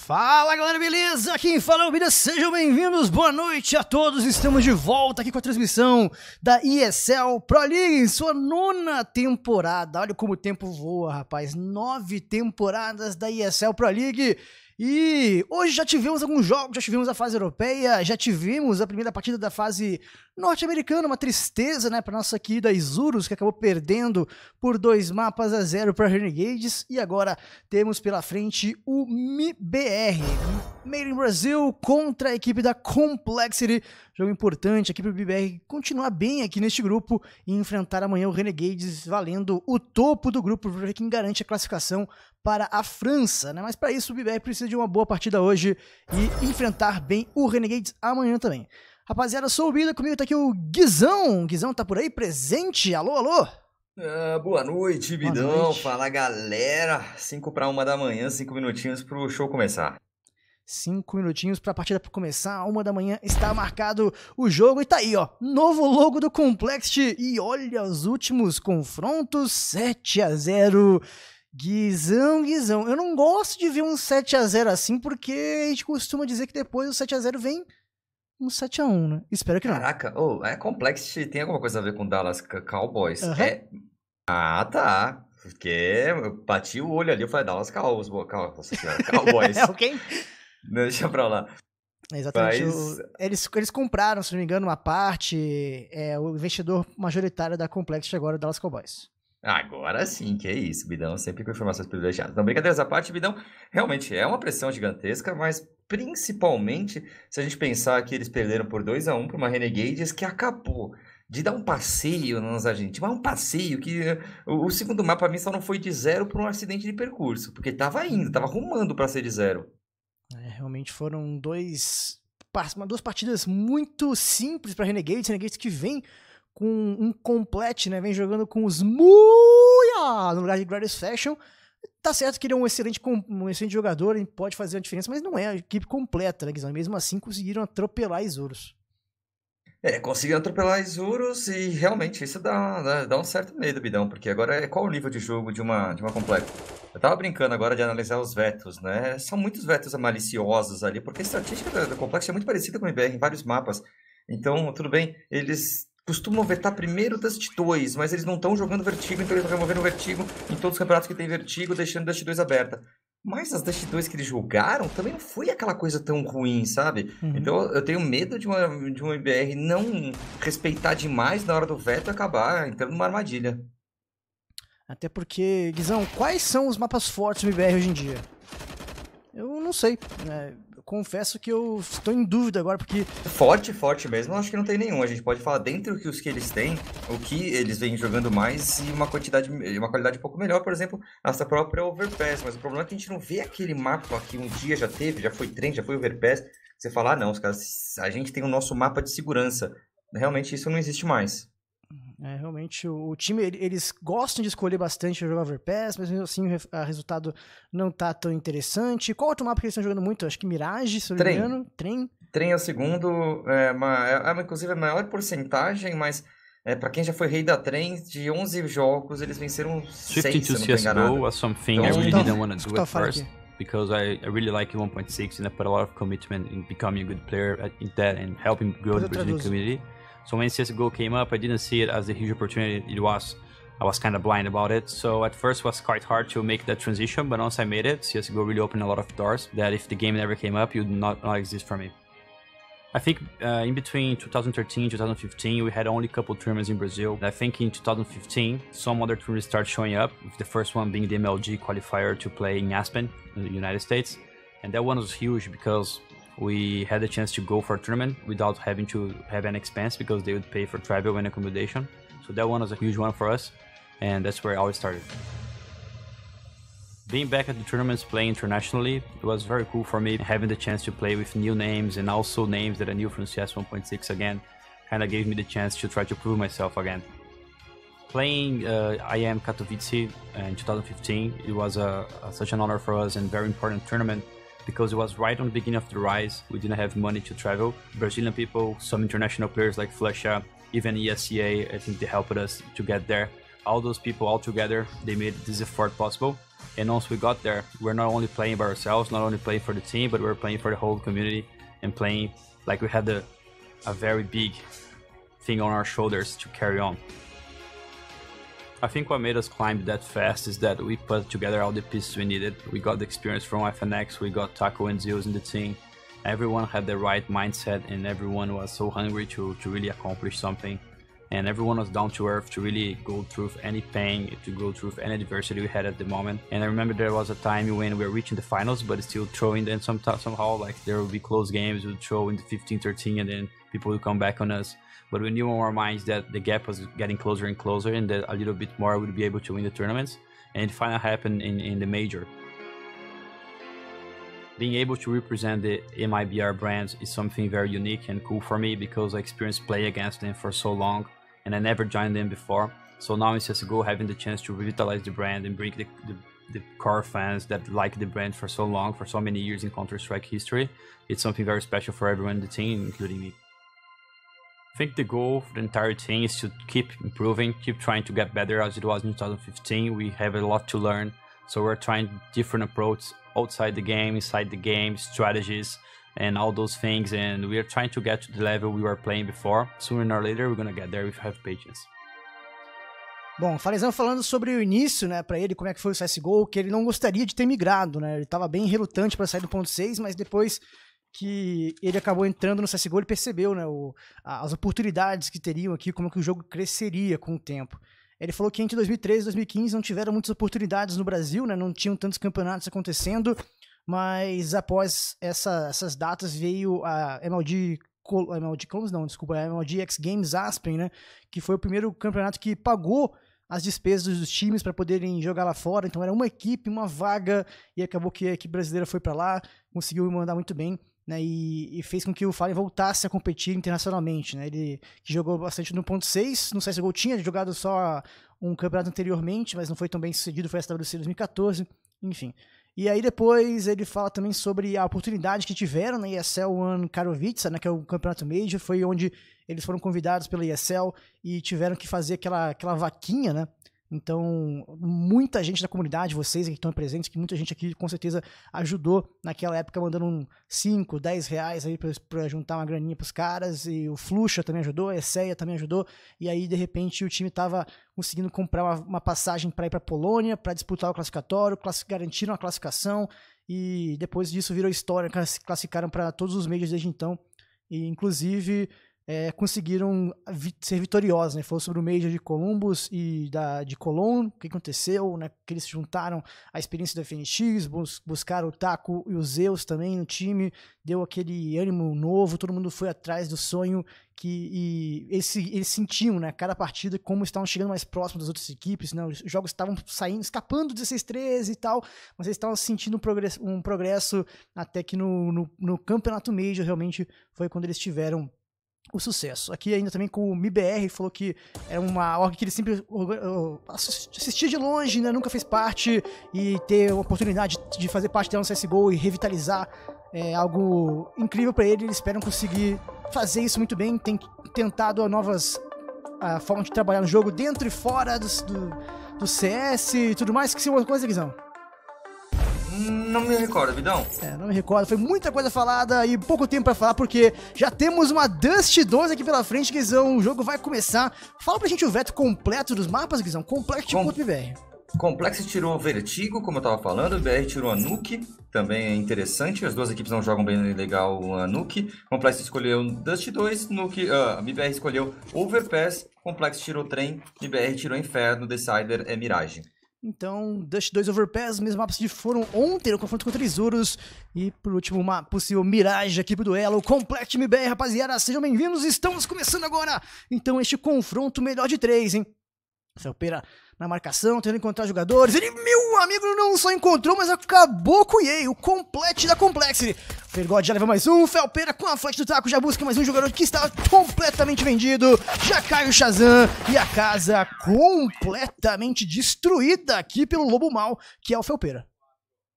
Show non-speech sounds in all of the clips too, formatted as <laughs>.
Fala galera, beleza? em fala é o sejam bem-vindos, boa noite a todos. Estamos de volta aqui com a transmissão da ESL Pro League em sua nona temporada. Olha como o tempo voa, rapaz. Nove temporadas da ESL Pro League. E hoje já tivemos alguns jogos, já tivemos a fase europeia, já tivemos a primeira partida da fase norte-americana, uma tristeza, né, para nossa querida Isurus, que acabou perdendo por dois mapas a zero para Renegades, e agora temos pela frente o MIBR, Made in Brasil contra a equipe da Complexity Jogo importante aqui para o BBR continuar bem aqui neste grupo e enfrentar amanhã o Renegades valendo o topo do grupo, ver quem garante a classificação para a França, né? Mas para isso o BBR precisa de uma boa partida hoje e enfrentar bem o Renegades amanhã também. Rapaziada, sou o Bida, comigo está aqui o Guizão. Guizão tá por aí presente. Alô, alô? Ah, boa noite, Bidão. Boa noite. Fala galera. 5 para uma da manhã, 5 minutinhos pro show começar. Cinco minutinhos para a partida começar, uma da manhã está marcado o jogo e tá aí, ó, novo logo do Complext e olha os últimos confrontos, 7 a 0 Guizão, Guizão, eu não gosto de ver um 7 a 0 assim porque a gente costuma dizer que depois o 7 a 0 vem um 7 a 1 né? Espero que não. Caraca, oh, é Complext tem alguma coisa a ver com Dallas Cowboys? Uhum. É... Ah, tá. Porque eu bati o olho ali, e falei, Dallas Cowboys, <laughs> Cowboys. é, okay. <laughs> Deixa pra lá. É exatamente. Mas... O, eles, eles compraram, se não me engano, uma parte. É, o investidor majoritário da Complex agora o Dallas Cowboys. Agora sim, que é isso, Bidão. Sempre com informações privilegiadas. Então, brincadeiras à parte, Bidão, realmente é uma pressão gigantesca, mas principalmente se a gente pensar que eles perderam por 2 a 1 um para uma Renegades que acabou de dar um passeio nos agentes, mas um passeio que eh, o, o segundo mapa para mim só não foi de zero por um acidente de percurso, porque estava indo, estava arrumando para ser de zero. É, realmente foram dois, duas partidas muito simples para Renegades. Renegades que vem com um complete, né? Vem jogando com os muia no lugar de Greatest Fashion. Tá certo que ele é um excelente, um excelente jogador, e pode fazer a diferença, mas não é a equipe completa, né, Guizão? Mesmo assim, conseguiram atropelar os ouros. É, conseguiu atropelar Isurus e realmente isso dá, dá, né, dá, um certo medo, Bidão, porque agora é qual o nível de jogo de uma, de uma complexa? Eu tava brincando agora de analisar os vetos, né? São muitos vetos maliciosos ali, porque a estratégia da, complexa é muito parecida com o IBR em vários mapas. Então, tudo bem, eles costumam vetar primeiro Dust 2, mas eles não estão jogando Vertigo, então eles estão removendo Vertigo em todos os campeonatos que tem Vertigo, deixando Dust 2 aberta. Mas as Dust 2 que eles julgaram também não foi aquela coisa tão ruim, sabe? Uhum. Então eu tenho medo de uma, de uma IBR não respeitar demais na hora do veto acabar entrando numa armadilha. Até porque, Guizão, quais são os mapas fortes do IBR hoje em dia? Eu não sei. Né? confesso que eu estou em dúvida agora, porque. Forte, forte mesmo, acho que não tem nenhum. A gente pode falar dentro que os que eles têm, o que eles vêm jogando mais e uma quantidade, uma qualidade um pouco melhor, por exemplo, nossa própria Overpass. Mas o problema é que a gente não vê aquele mapa que um dia já teve, já foi trem, já foi Overpass. Você fala, ah, não, os caras, a gente tem o nosso mapa de segurança. Realmente isso não existe mais. É, realmente, o, o, time, eles gostam de escolher bastante jogar overpass, mas mesmo assim o re, resultado não está tão interessante. Qual outro mapa que eles estão jogando muito? Acho que Mirage, se eu não me Trem. Trem é o segundo, é, uma, é, é inclusive a maior porcentagem, mas é, para quem já foi rei da trem, de 11 jogos, eles venceram 6, se eu não CSGO was something então, I really então, didn't want to do at first. Aqui. Because I, I really like 1.6 and I put a lot of commitment in becoming a good player at, uh, in that and helping grow the Brazilian community. So when CSGO came up, I didn't see it as a huge opportunity it was. I was kind of blind about it. So at first was quite hard to make that transition, but once I made it, CSGO really opened a lot of doors that if the game never came up, it would not, not exist for me. I think uh, in between 2013 2015, we had only a couple tournaments in Brazil. I think in 2015, some other tournaments started showing up, with the first one being the MLG qualifier to play in Aspen, in the United States. And that one was huge because we had a chance to go for a tournament without having to have an expense because they would pay for travel and accommodation. So that one was a huge one for us, and that's where it all started. Being back at the tournaments playing internationally, it was very cool for me having the chance to play with new names and also names that I knew from CS 1.6 again. Kind of gave me the chance to try to prove myself again. Playing uh, IM Katowice in 2015, it was a, uh, a, such an honor for us and very important tournament because it was right on the beginning of the rise. We didn't have money to travel. Brazilian people, some international players like Flesha, even ESCA, I think they helped us to get there. All those people all together, they made this effort possible. And once we got there, we're not only playing by ourselves, not only playing for the team, but we're playing for the whole community and playing like we had a, a very big thing on our shoulders to carry on. I think what made us climb that fast is that we put together all the pieces we needed. We got the experience from FNX, we got Taco and Zeus in the team. Everyone had the right mindset and everyone was so hungry to, to really accomplish something. And everyone was down to earth to really go through any pain, to go through any adversity we had at the moment. And I remember there was a time when we were reaching the finals, but still throwing them somehow, somehow like there would be close games, we'd throw in the 15 13, and then people would come back on us but we knew in our minds that the gap was getting closer and closer and that a little bit more would be able to win the tournaments. And it finally happened in, in the major. Being able to represent the MIBR brands is something very unique and cool for me because I experienced play against them for so long and I never joined them before. So now in CSGO, having the chance to revitalize the brand and bring the, the, the core fans that like the brand for so long, for so many years in Counter Strike history, it's something very special for everyone in the team, including me think the goal for the entire team is to keep improving, keep trying to get better as it was in 2015. We have a lot to learn. So we're trying different approaches outside the game, inside the game, strategies, and all those things. And we are trying to get to the level we were playing before. Sooner or later, we're going to get there if we have patience. Bom, Farezão falando sobre o início, né, para ele, como é que foi o CSGO, que ele não gostaria de ter migrado, né? Ele estava bem relutante para sair do ponto 6, mas depois que ele acabou entrando no CSGO e percebeu né, o, as oportunidades que teriam aqui, como é que o jogo cresceria com o tempo. Ele falou que entre 2013 e 2015 não tiveram muitas oportunidades no Brasil, né, não tinham tantos campeonatos acontecendo, mas após essa, essas datas veio a MLG, Col MLG não, desculpa, a MLG X Games Aspen, né, que foi o primeiro campeonato que pagou as despesas dos times para poderem jogar lá fora. Então era uma equipe, uma vaga, e acabou que a equipe brasileira foi para lá, conseguiu mandar muito bem né, e, e, fez com que o Fallen voltasse a competir internacionalmente. Né, ele que jogou bastante no ponto 6, no CSGO tinha jogado só um campeonato anteriormente, mas não foi tão bem sucedido, foi a SWC 2014, enfim. E aí depois ele fala também sobre a oportunidade que tiveram na ESL One Katowice, né, que é o campeonato major, foi onde eles foram convidados pela ESL e tiveram que fazer aquela, aquela vaquinha, né, então, muita gente da comunidade, vocês que estão presentes, que muita gente aqui com certeza ajudou naquela época, mandando um 5, 10 reais aí para juntar uma graninha para os caras. E o Fluxa também ajudou, a Esseia também ajudou. E aí, de repente, o time estava conseguindo comprar uma, uma passagem para ir para Polônia, para disputar o classificatório, class garantiram a classificação. E depois disso virou história, classificaram para todos os meios desde então. E, inclusive, é, conseguiram vi ser vitoriosos, né? Falou sobre o Major de Columbus e da, de Colón, o que aconteceu, né? Que eles juntaram a experiência do FNX, bus buscaram o Taco e o Zeus também no time, deu aquele ânimo novo, todo mundo foi atrás do sonho que e eles, eles sentiam, né? Cada partida como estavam chegando mais próximo das outras equipes, né? Os jogos estavam saindo, escapando 16-13 e tal, mas eles estavam sentindo um progresso, um progresso até que no, no, no campeonato Major realmente foi quando eles tiveram o sucesso. Aqui ainda também com o MIBR, falou que é uma org que ele sempre assistia de longe, né? nunca fez parte, e ter a oportunidade de fazer parte dela no CSGO e revitalizar é algo incrível para ele. Eles esperam conseguir fazer isso muito bem, tem tentado novas a forma de trabalhar no jogo dentro e fora do, do, do CS e tudo mais. Que se uma coisa, Guizão? Não me recordo, Vidão. É, não me recordo. Foi muita coisa falada e pouco tempo para falar, porque já temos uma Dust 2 aqui pela frente, Guizão. O jogo vai começar. Fala pra gente o veto completo dos mapas, Guizão. Complexity.br. Com... Complexity tirou Vertigo, como eu tava falando. O BR tirou a Nuke, também é interessante. As duas equipes não jogam bem legal a Nuke. Complexity escolheu Dust 2, Nuke, uh, ah, BBR escolheu Overpass, Complexity tirou Trem, BBR tirou Inferno, Decider é Mirage. Então, Dust 2 Overpass, mesmo mapas que foram ontem no confronto contra Isurus. E por último, uma possível miragem aqui pro duelo. Complete MBR, rapaziada, sejam bem-vindos. Estamos começando agora, então, este confronto melhor de três, hein? Celpeira na marcação, tentando encontrar jogadores. Ele, meu amigo, não só encontrou, mas acabou com o Yei, o complete da Complexity. Fergode já leva mais um, Felpeira com a flecha do taco, já busca mais um jogador que está completamente vendido. Já cai o Shazam e a casa completamente destruída aqui pelo Lobo Mal, que é o Felpeira.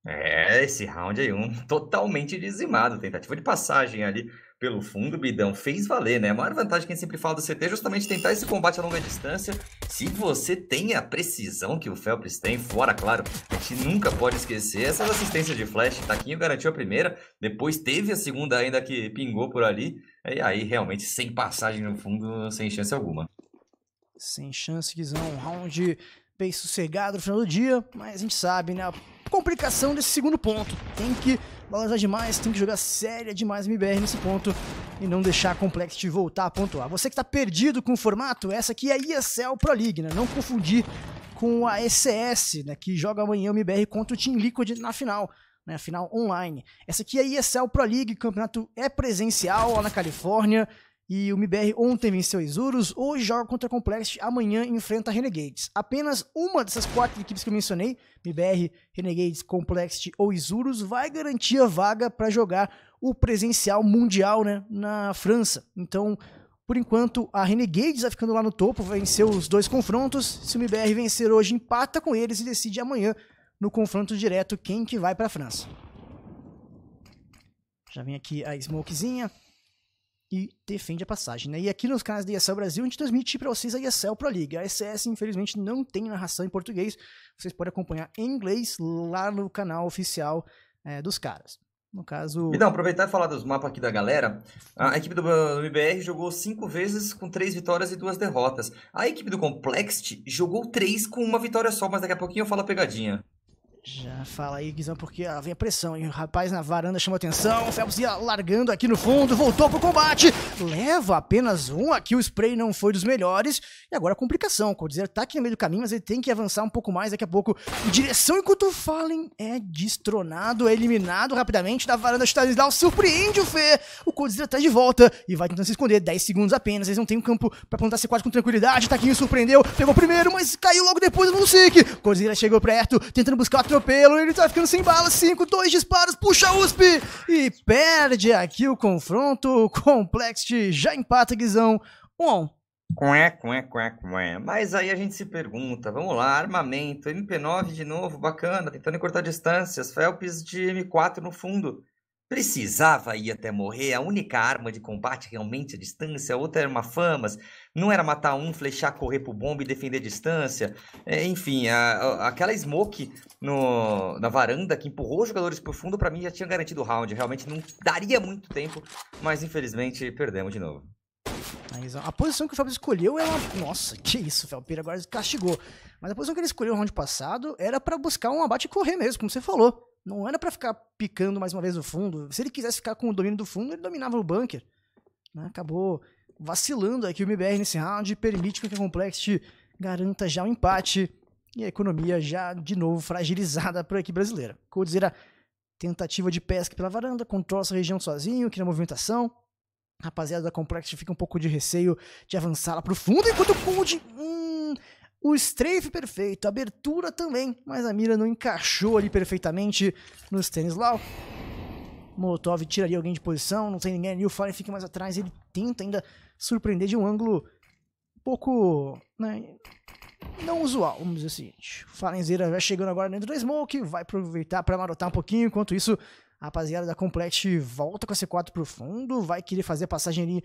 É, esse round aí, um totalmente dizimado. Tentativa de passagem ali pelo fundo, Bidão, fez valer, né? A maior vantagem que a gente sempre fala do CT é justamente tentar esse combate a longa distância. Se você tem a precisão que o Felps tem, fora, claro, a gente nunca pode esquecer essas assistências de flash. Taquinho garantiu a primeira, depois teve a segunda ainda que pingou por ali. E aí, realmente, sem passagem no fundo, sem chance alguma. Sem chance, Guizão. Round bem sossegado no final do dia, mas a gente sabe, né? A complicação desse segundo ponto. Tem que balançar demais, tem que jogar séria demais MBR nesse ponto e não deixar a Complexity voltar a pontuar. Você que está perdido com o formato, essa aqui é a ESL Pro League, né? Não confundir com a ECS, né? Que joga amanhã o MBR contra o Team Liquid na final. Né, final online. Essa aqui é a ESL Pro League, o campeonato é presencial lá na Califórnia. E o MBR ontem venceu a Isurus, hoje joga contra a Complex, amanhã enfrenta a Renegades. Apenas uma dessas quatro equipes que eu mencionei, MBR, Renegades, Complex ou Isurus, vai garantir a vaga para jogar o presencial mundial né, na França. Então, por enquanto, a Renegades vai tá ficando lá no topo, venceu os dois confrontos. Se o MBR vencer hoje, empata com eles e decide amanhã, no confronto direto, quem que vai para a França. Já vem aqui a Smokezinha e defende a passagem. Né? E aqui nos canais da ESL Brasil, a gente transmite para vocês a ESL Pro League. A ECS, infelizmente, não tem narração em português. Vocês podem acompanhar em inglês lá no canal oficial é, dos caras. No caso. Então, aproveitar e falar dos mapas aqui da galera. A equipe do, do IBR jogou cinco vezes com três vitórias e duas derrotas. A equipe do Complexity jogou três com uma vitória só, mas daqui a pouquinho eu falo a pegadinha. Já fala aí, Guizão, porque ah, vem a pressão, hein? O rapaz na varanda chamou atenção. O Phelps ia largando aqui no fundo, voltou pro combate. Leva apenas um. Aqui o spray não foi dos melhores. E agora a complicação. O Cordizer tá aqui no meio do caminho, mas ele tem que avançar um pouco mais daqui a pouco. Em direção enquanto o Fallen é destronado, é eliminado rapidamente da varanda Stanislaw. Surpreende o Fê. O Cordizer tá de volta e vai tentando se esconder. 10 segundos apenas. Eles não têm um campo para plantar C4 com tranquilidade. Taquinho surpreendeu, pegou primeiro, mas caiu logo depois do Lusik. Cordizer chegou perto, tentando buscar atropelo, ele tá ficando sem bala, 5, 2 disparos, puxa USP e perde aqui o confronto. Complexity já empata, Guizão, 1 um. Cué, cué, cué, cué. Mas aí a gente se pergunta, vamos lá, armamento, MP9 de novo, bacana, tentando cortar distâncias, Felps de M4 no fundo. Precisava ir até morrer, a única arma de combate realmente à distância, outra era uma famas, não era matar um, flechar, correr pro bomba e defender a distância. É, enfim, a, a, aquela smoke no, na varanda que empurrou os jogadores pro fundo, para mim já tinha garantido o round. Realmente não daria muito tempo, mas infelizmente perdemos de novo. A posição que o Felps escolheu era. Nossa, que isso, Felpeira agora castigou. Mas a posição que ele escolheu no round passado era para buscar um abate e correr mesmo, como você falou. Não era para ficar picando mais uma vez no fundo. Se ele quisesse ficar com o domínio do fundo, ele dominava o bunker. Né? Acabou vacilando aqui o MBR nesse round, permite que o Complex garanta já o um empate e a economia já de novo fragilizada por aqui brasileira. a tentativa de pesca pela varanda, controla essa região sozinho, na movimentação. Rapaziada da Complex fica um pouco de receio de avançar lá pro fundo, enquanto o Cold. Hum, o strafe perfeito, abertura também, mas a mira não encaixou ali perfeitamente no lá. Molotov tiraria alguém de posição, não tem ninguém ali, o Fallen fica mais atrás, ele tenta ainda surpreender de um ângulo pouco, né, não usual, vamos dizer assim, o seguinte. O Falenzeira vai chegando agora dentro da Smoke, vai aproveitar para marotar um pouquinho, enquanto isso a rapaziada da Complete volta com a C4 pro fundo, vai querer fazer a passagem ali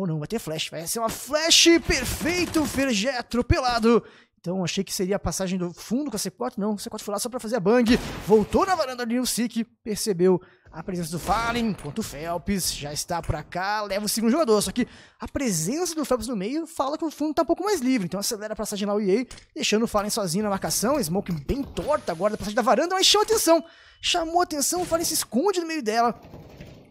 ou não, vai ter flash. Vai ser uma flash perfeito, Fergé atropelado. Então achei que seria a passagem do fundo com a C4. Não, o C4 foi lá só pra fazer a bang. Voltou na varanda do Nilsik, percebeu a presença do Fallen, enquanto o Phelps já está pra cá, leva o segundo jogador. Só que a presença do Phelps no meio fala que o fundo tá um pouco mais livre. Então acelera a passagem lá o EA, deixando o Fallen sozinho na marcação. Smoke bem torta agora da passagem da varanda, mas chama atenção. Chamou atenção, o Fallen se esconde no meio dela.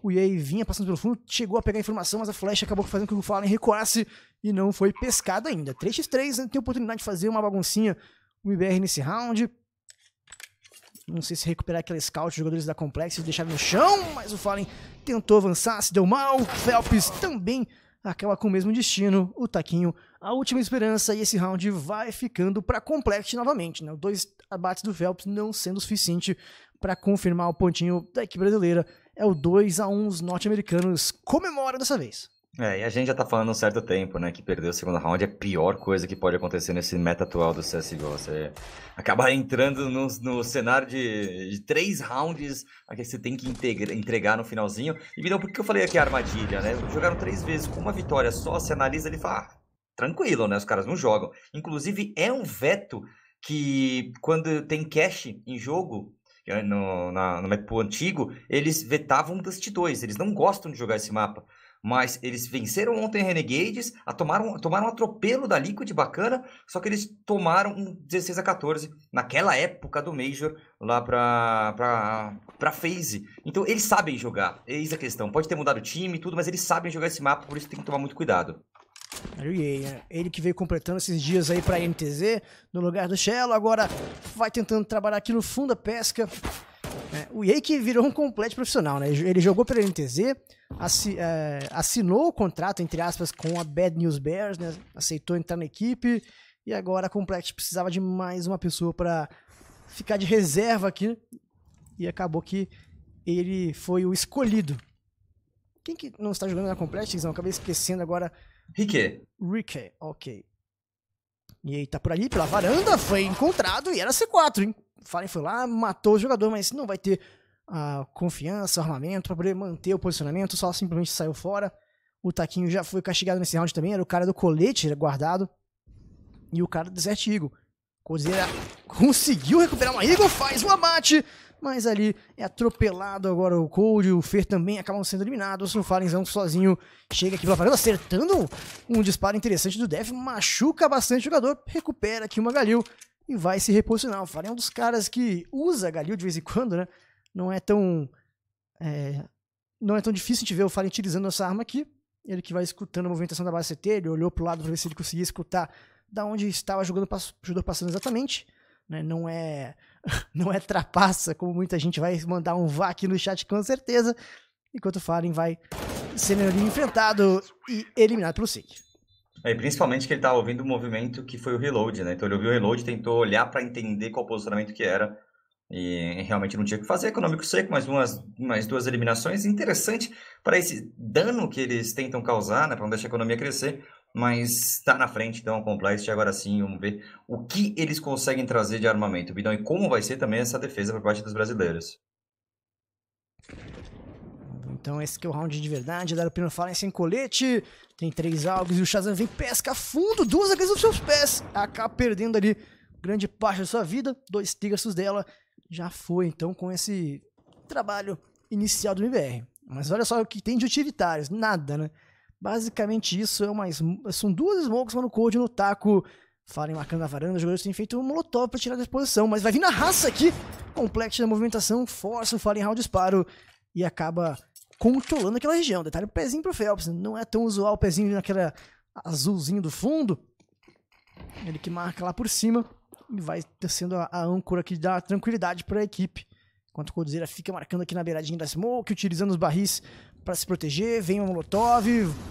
O Yei vinha passando pelo fundo, chegou a pegar a informação, mas a flecha acabou fazendo com que o Fallen recuasse e não foi pescado ainda. 3x3, né? tem a oportunidade de fazer uma baguncinha. O IBR nesse round. Não sei se recuperar aquele scout, os jogadores da Complex deixaram no chão, mas o Fallen tentou avançar, se deu mal. Phelps também acaba com o mesmo destino. O Taquinho, a última esperança, e esse round vai ficando para Complex novamente. Né? Dois abates do Phelps não sendo o suficiente para confirmar o pontinho da equipe brasileira é o 2 a 1 os norte-americanos comemoram dessa vez. É, e a gente já tá falando um certo tempo, né? Que perder o segundo round é a pior coisa que pode acontecer nesse meta atual do CSGO. Você acabar entrando no, no cenário de, de, três rounds que você tem que integra, entregar no finalzinho. E então, por que eu falei aqui a armadilha, né? Jogaram três vezes com uma vitória só, se analisa e fala, ah, tranquilo, né? Os caras não jogam. Inclusive, é um veto que quando tem cash em jogo, no, na, no antigo, eles vetavam o Dust 2, eles não gostam de jogar esse mapa. Mas eles venceram ontem Renegades, a tomaram, tomaram um atropelo da Liquid bacana, só que eles tomaram um 16 a 14 naquela época do Major lá pra, pra, pra Phase. Então eles sabem jogar, eis a questão. Pode ter mudado o time e tudo, mas eles sabem jogar esse mapa, por isso tem que tomar muito cuidado. É. Ele que veio completando esses dias aí pra NTZ, no lugar do Shello, agora vai tentando trabalhar aqui no fundo da pesca. É, o Yei que virou um completo profissional, né? Ele jogou pela NTZ, assi é, assinou o contrato, entre aspas, com a Bad News Bears, né? Aceitou entrar na equipe e agora a Complex precisava de mais uma pessoa para ficar de reserva aqui e acabou que ele foi o escolhido. Quem que não está jogando na Complex, Não, acabei esquecendo agora Riquet. Riquet, ok. E aí tá por ali, pela varanda, foi encontrado e era C4, hein? Fallen foi lá, matou o jogador, mas não vai ter a confiança, o armamento pra poder manter o posicionamento, só simplesmente saiu fora. O Taquinho já foi castigado nesse round também, era o cara do colete era guardado. E o cara do Desert Eagle. Cozeira conseguiu recuperar uma Eagle, faz um abate mas ali é atropelado agora o Cold, o Fer também acabam sendo eliminados, o Farenzão é sozinho chega aqui pela parede, acertando um disparo interessante do Def, machuca bastante o jogador, recupera aqui uma Galil e vai se reposicionar. O Faren é um dos caras que usa Galil de vez em quando, né? Não é tão... É, não é tão difícil de ver o Faren utilizando essa arma aqui, ele que vai escutando a movimentação da base CT, ele olhou pro lado para ver se ele conseguia escutar da onde estava jogando o jogador passando exatamente né? não é <laughs> não é trapaça, como muita gente vai mandar um vá aqui no chat com certeza, enquanto o Fallen vai ser enfrentado e eliminado pelo Sig. É, principalmente que ele estava tá ouvindo o um movimento que foi o reload, né? Então ele ouviu o reload, tentou olhar para entender qual posicionamento que era. E realmente não tinha o que fazer. Econômico seco, mais, umas, mais duas eliminações. Interessante para esse dano que eles tentam causar, né? Para não deixar a economia crescer mas está na frente, então, a Complexity. Agora sim, vamos ver o que eles conseguem trazer de armamento, Bidão, e como vai ser também essa defesa por parte dos brasileiros. Então esse que é o round de verdade, dar o Pino Fallen sem colete, tem três algos e o Shazam vem, pesca fundo, duas agressões nos seus pés, acaba perdendo ali grande parte da sua vida, dois tigastos dela, já foi então com esse trabalho inicial do MBR. Mas olha só o que tem de utilitários, nada né? Basicamente isso é uma, são duas smokes, mano, code no taco. faren marcando a varanda, os jogadores têm feito um molotov para tirar da exposição, mas vai vir na raça aqui. Complexo na movimentação, força o Fallen round disparo e acaba controlando aquela região. Detalhe, o pezinho pro Phelps, não é tão usual o pezinho naquela azulzinho do fundo. Ele que marca lá por cima e vai sendo a, a âncora que dá tranquilidade para a equipe. Enquanto o Codzeira fica marcando aqui na beiradinha da Smoke, utilizando os barris para se proteger, vem um Molotov,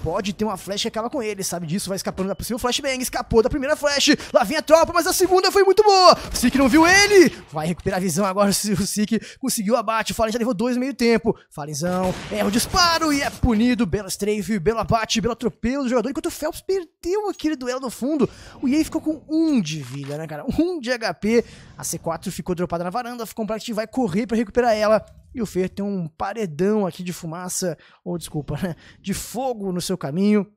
pode ter uma flecha que acaba com ele, sabe disso, vai escapando da possível flashbang, escapou da primeira flash, lá vem a tropa, mas a segunda foi muito boa, o Sik não viu ele, vai recuperar a visão agora, <laughs> o Sik conseguiu o abate, o Fallen já levou dois meio tempo, Fallenzão, erra o disparo e é punido, bela strafe, belo abate, belo atropelo do jogador, enquanto o Phelps perdeu aquele duelo no fundo, o Yei ficou com um de vida, né cara, um de HP, a C4 ficou dropada na varanda, ficou um que vai correr para recuperar ela, e o Fer tem um paredão aqui de fumaça, ou desculpa, né? De fogo no seu caminho.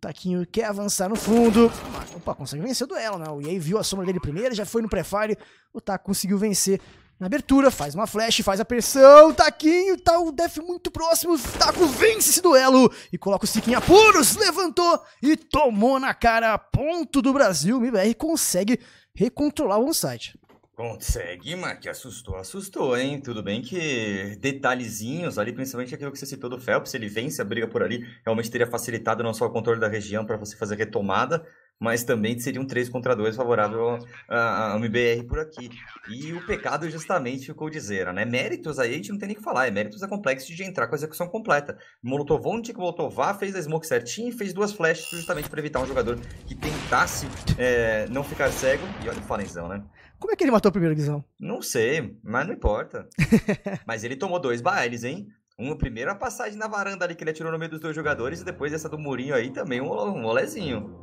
Taquinho quer avançar no fundo. Opa, consegue vencer o duelo, né? O Yei viu a sombra dele primeiro, já foi no pré-fire. O Taco conseguiu vencer na abertura, faz uma flash, faz a pressão, Taquinho, tá o Def muito próximo, Taco vence esse duelo e coloca o Siquinho em apuros, levantou e tomou na cara, ponto do Brasil, O MBR consegue recontrolar o site. Consegue, mas que assustou, assustou, hein? Tudo bem que detalhezinhos ali, principalmente aquilo que você citou do Phelps, ele vence a briga por ali, realmente teria facilitado não só o controle da região para você fazer retomada, mas também seria um 3 contra 2 favorável ao MBR por aqui. E o pecado justamente ficou dizer, né? Méritos aí a gente não tem nem o que falar, é méritos é complexo de entrar com a execução completa. Molotov ontem que Molotovar, fez a smoke certinho e fez duas flashes justamente para evitar um jogador que tentasse é, não ficar cego. E olha o Falenzão, né? Como é que ele matou o primeiro Guizão? Não sei, mas não importa. <laughs> mas ele tomou dois bailes, hein? Um primeiro a passagem na varanda ali que ele atirou no meio dos dois jogadores e depois essa do Murinho aí também, um, molezinho.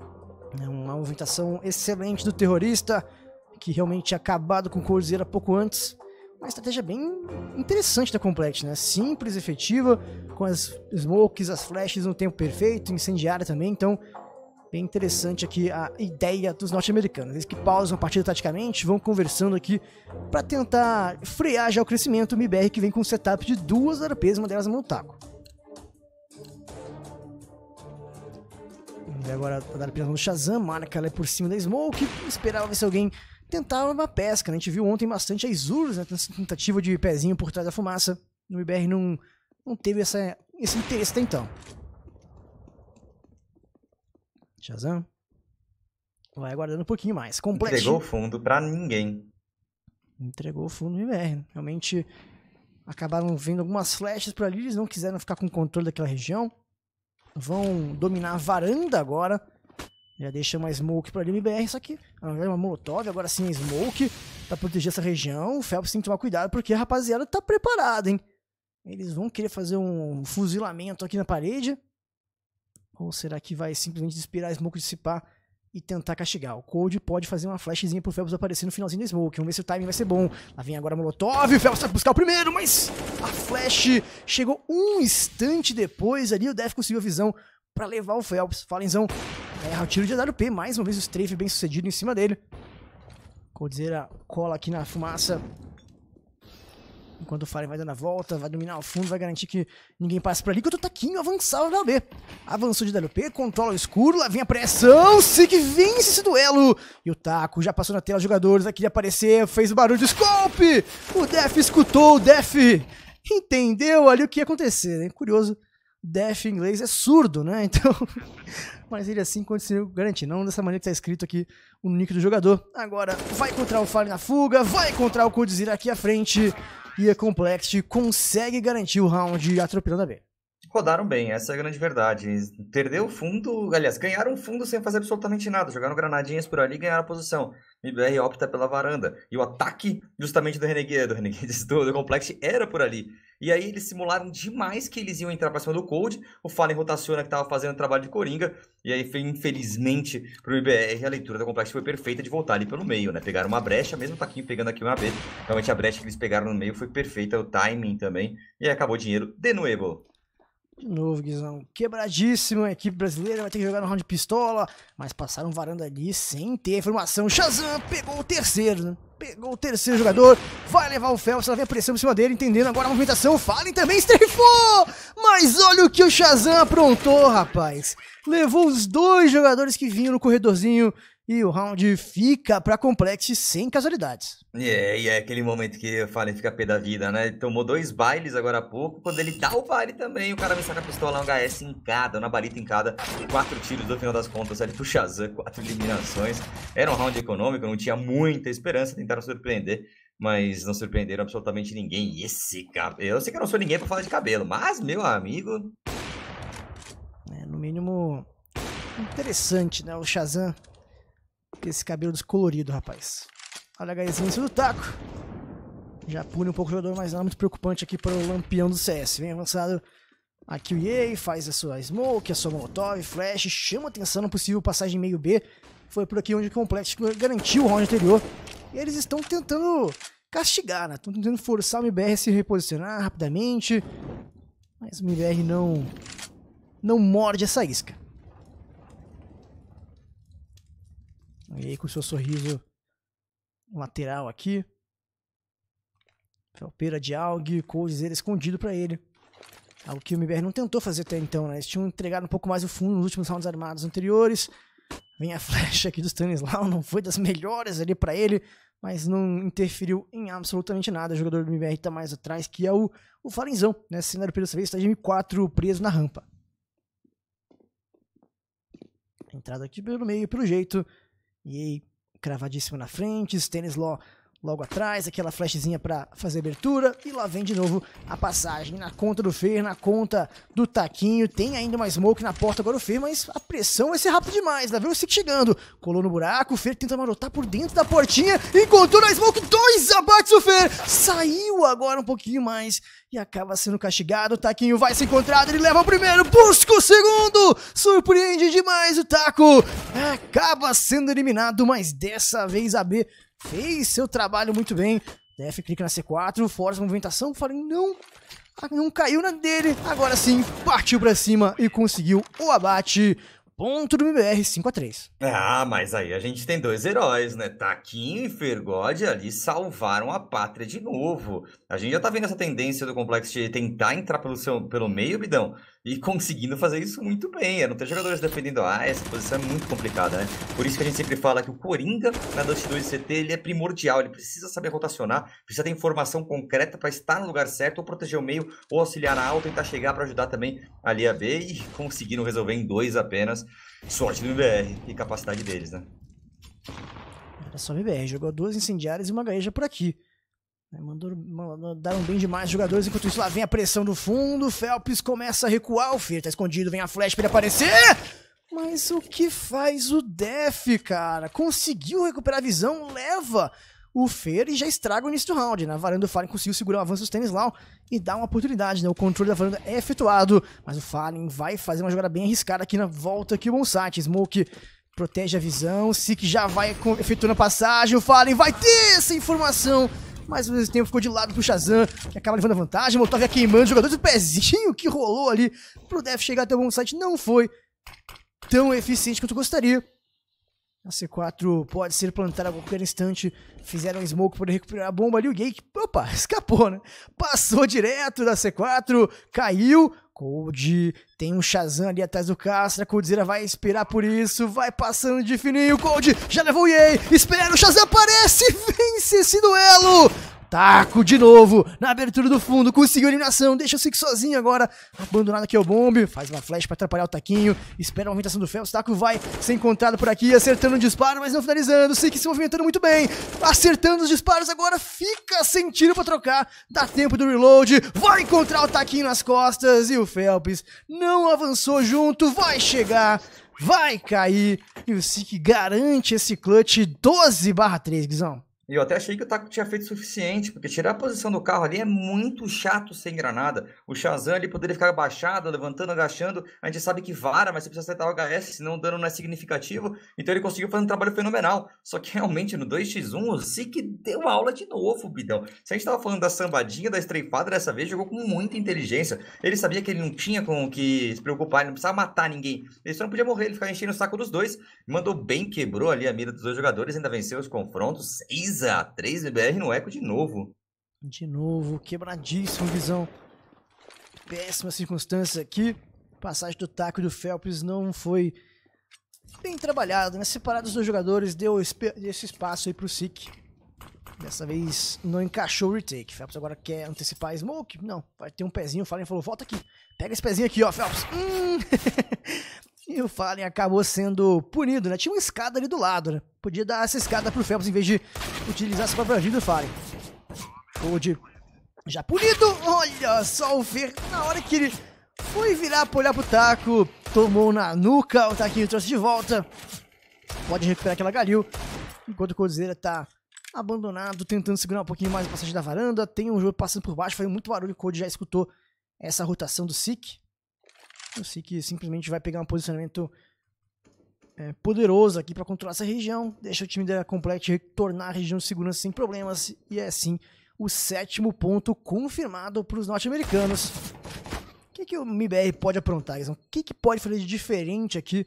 É uma movimentação excelente do terrorista, que realmente tinha acabado com o há pouco antes. Uma estratégia bem interessante da Complex, né? Simples, efetiva, com as smokes, as flashes no tempo perfeito, incendiária também, então Bem interessante aqui a ideia dos norte-americanos. Eles que pausam a partida taticamente, vão conversando aqui para tentar frear já o crescimento. O MIBR que vem com um setup de duas ARPs, uma delas montaco Vamos E agora a dar no Shazam, marca ela é por cima da Smoke, esperava ver se alguém tentava uma pesca. Né? A gente viu ontem bastante a Isurus, né? tentativa de pezinho por trás da fumaça. No mbr não, não teve essa, esse interesse até então. Shazam. Vai aguardando um pouquinho mais. Completinho. Entregou o fundo para ninguém. Entregou o fundo no inverno. Realmente acabaram vendo algumas flechas por ali, eles não quiseram ficar com o controle daquela região. Vão dominar a varanda agora. Já deixa uma smoke pra MBR, só que agora é uma molotov, agora sim smoke, pra proteger essa região. O Phelps tem que tomar cuidado, porque a rapaziada tá preparada, hein? Eles vão querer fazer um fuzilamento aqui na parede. Ou será que vai simplesmente inspirar a Smoke dissipar e tentar castigar? O Cold pode fazer uma flashzinha pro Phelps aparecer no finalzinho da Smoke. Vamos ver se o timing vai ser bom. Lá vem agora Molotov. O Phelps vai buscar o primeiro, mas a flash chegou um instante depois. Ali o Def conseguiu a visão para levar o Phelps. Falenzão erra o tiro de AWP. Mais uma vez o strafe bem sucedido em cima dele. Coldzera cola aqui na fumaça. Enquanto o Fallen vai dando a volta, vai dominar o fundo, vai garantir que ninguém passe por ali. Enquanto o Taquinho avançava na B. Avançou de WP, controla o escuro, lá vem a pressão. que vence esse duelo. E o Taco já passou na tela dos jogadores, aqui aparecer, fez o barulho de Scope. O Def escutou, o Def entendeu ali o que ia acontecer, né? Curioso. Def em inglês é surdo, né? <laughs> Então, mas ele assim conseguiu garantir, não dessa maneira que está escrito aqui o nick do jogador. Agora, vai encontrar o Fallen na fuga, vai encontrar o Kudzir aqui à frente e a é Complex consegue garantir o round atropelando a B rodaram bem, essa é a grande verdade. Perderam fundo, aliás, ganharam fundo sem fazer absolutamente nada. Jogaram granadinhas por ali e ganharam a posição. MBR opta pela varanda. E o ataque, justamente, do Renegade, é, do Renegade, <laughs> do, do Complex, era por ali. E aí eles simularam demais que eles iam entrar pra cima do Cold. O Fallen rotaciona que estava fazendo o trabalho de Coringa. E aí, infelizmente, pro MBR, a leitura do Complex foi perfeita de voltar ali pelo meio, né? Pegaram uma brecha, mesmo o Taquinho pegando aqui uma B Realmente a brecha que eles pegaram no meio foi perfeita, o timing também. E aí acabou o dinheiro de novo. De novo, Guizão. a equipe brasileira, vai ter que jogar no round de pistola. Mas passaram varando ali sem ter informação. Shazam pegou o terceiro, né? Pegou o terceiro jogador, vai levar o Phelps, ela vem a pressão por cima dele, entendendo agora a movimentação. Fallen também estreifou! Mas olha o que o Shazam aprontou, rapaz. Levou os dois jogadores que vinham no corredorzinho e o round fica para complexo sem casualidades. É, e é aquele momento que eu falei, fica pé da vida, né? Ele tomou dois bailes agora há pouco, quando ele dá o baile também, o cara me saca a pistola, é um HS cada, uma barita cada, quatro tiros no final das contas, ele pro Shazam, quatro eliminações. Era um round econômico, não tinha muita esperança, tentaram surpreender, mas não surpreenderam absolutamente ninguém. E esse cabelo, eu sei que eu não sou ninguém para falar de cabelo, mas, meu amigo... É, no mínimo, interessante, né? O Shazam esse cabelo descolorido, rapaz. Olha a HEzinha do taco. Já pune um pouco o jogador, mas nada muito preocupante aqui para o Lampião do CS. Vem avançado aqui o Yei faz a sua smoke, a sua molotov, flash, chama atenção na possível passagem meio B. Foi por aqui onde o Complex garantiu o round anterior. E eles estão tentando castigar, né? Estão tentando forçar o MBR a se reposicionar rapidamente. Mas o MBR não, não morde essa isca. E aí com o seu sorriso lateral aqui. Felpeira de algue, cozer escondido para ele. Algo que o MBR não tentou fazer até então, né? Eles tinham entregado um pouco mais o fundo nos últimos rounds armados anteriores. Vem a <laughs> flecha aqui do Stanislau, não foi das melhores ali para ele, mas não interferiu em absolutamente nada. O jogador do MBR tá mais atrás, que é o, o Farenzão, né? Cenário pela vez, está de M4 preso na rampa. Entrada aqui pelo meio, pelo jeito. E aí, cravadíssimo na frente, Law logo atrás, aquela flashzinha para fazer abertura e lá vem de novo a passagem na conta do Fer, na conta do Taquinho, tem ainda uma smoke na porta agora o Fer, mas a pressão vai ser rápida demais, lá vem o Sik chegando, colou no buraco, o Fer tenta marotar por dentro da portinha, encontrou na smoke, dois abates o Fer, saiu agora um pouquinho mais e acaba sendo castigado, o Taquinho vai se encontrar, ele leva o primeiro, busca o segundo, surpreende demais o Taco, acaba sendo eliminado, mas dessa vez a B fez seu trabalho muito bem. Def clica na C4, força a movimentação, falei, não, ah, não caiu na dele. Agora sim, partiu pra cima e conseguiu o abate. Ponto do MBR 5 a 3 Ah, mas aí a gente tem dois heróis, né? Taquinho e Fergode ali salvaram a pátria de novo. A gente já tá vendo essa tendência do Complexo de tentar entrar pelo, seu, pelo meio, Bidão e conseguindo fazer isso muito bem. Eram três jogadores defendendo a ah, essa posição é muito complicada, né? Por isso que a gente sempre fala que o Coringa na 2 2 CT ele é primordial, ele precisa saber rotacionar, precisa ter informação concreta para estar no lugar certo, ou proteger o meio, ou auxiliar na alta, tentar chegar para ajudar também ali a B e conseguiram resolver em dois apenas. Sorte do MBR e capacidade deles, né? Era só o MBR, jogou duas incendiárias e uma gaeja por aqui. Né, mandou, mandaram bem demais os jogadores. Enquanto isso, lá vem a pressão do fundo. Phelps começa a recuar. O Fer tá escondido, vem a flash para ele aparecer. Mas o que faz o Def, cara? Conseguiu recuperar a visão, leva o Fer e já estraga o início do round. Na né? varanda, o Fallen conseguiu segurar o avanço dos tênis lá e dá uma oportunidade, né? O controle da varanda é efetuado, mas o Fallen vai fazer uma jogada bem arriscada aqui na volta que o Bonsat. Smoke protege a visão, Sik já vai efetuando a passagem, o Fallen vai ter essa informação mas o mesmo tempo ficou de lado pro Shazam, que acaba levando a vantagem. Motávia queimando os jogadores. O pezinho que rolou ali pro Def chegar até o bom site não foi tão eficiente quanto gostaria. A C4 pode ser plantada a qualquer instante. Fizeram um smoke para recuperar a bomba ali. O Gake, opa, escapou, né? Passou direto da C4, caiu, Cold tem um Shazam ali atrás do Castro. A Coldzera vai esperar por isso. Vai passando de fininho. Cold já levou o Yei. Espera o Shazam. Aparece. <laughs> Vence esse duelo. Taco de novo na abertura do fundo, conseguiu a eliminação, deixa o Six sozinho agora, abandonado aqui é o bombe faz uma flash para atrapalhar o Taquinho, espera a movimentação do Phelps, Taco vai ser encontrado por aqui, acertando o disparo, mas não finalizando, Six se movimentando muito bem, acertando os disparos, agora fica sem tiro para trocar, dá tempo do reload, vai encontrar o Taquinho nas costas e o Phelps não avançou junto, vai chegar vai cair. E o SIC garante esse clutch 12 barra 3, Guizão. E eu até achei que o Taco tinha feito o suficiente, porque tirar a posição do carro ali é muito chato sem granada. O Shazam ali poderia ficar abaixado, levantando, agachando. A gente sabe que vara, mas você precisa acertar o HS, senão o dano não é significativo. Então ele conseguiu fazer um trabalho fenomenal. Só que realmente no 2x1 o Sik deu aula de novo, Bidão. Se a gente tava falando da sambadinha, da estreifada, dessa vez jogou com muita inteligência. Ele sabia que ele não tinha com o que se preocupar, ele não precisava matar ninguém. Ele só não podia morrer, ele ficava enchendo o saco dos dois. Mandou bem, quebrou ali a mira dos dois jogadores, ainda venceu os confrontos. 6 3 3 BBR no eco de novo. De novo, quebradíssimo, visão. Péssima circunstância aqui. Passagem do taco do Phelps não foi bem trabalhada. né? Separado dos dois jogadores, deu esse espaço aí pro Sik. Dessa vez não encaixou o retake. Phelps agora quer antecipar a smoke? Não, vai ter um pezinho. O Fallen falou: volta aqui, pega esse pezinho aqui, ó, Phelps. Hum. <laughs> E o Fallen acabou sendo punido, né? Tinha uma escada ali do lado, né? Podia dar essa escada pro Phelps em vez de utilizar essa própria vida do Fallen. Code já punido. Olha só o Fer, na hora que ele foi virar pra olhar pro taco, tomou na nuca, o taquinho trouxe de volta. Pode recuperar aquela Galil. Enquanto o Codzeira tá abandonado, tentando segurar um pouquinho mais a passagem da varanda. Tem um jogo passando por baixo, foi muito barulho. O Code já escutou essa rotação do Sik sei que simplesmente vai pegar um posicionamento é, poderoso aqui para controlar essa região. Deixa o time da Complete retornar a região de segurança sem problemas. E é assim o sétimo ponto confirmado para os norte-americanos. O que, que o MBR pode aprontar, O que, que pode fazer de diferente aqui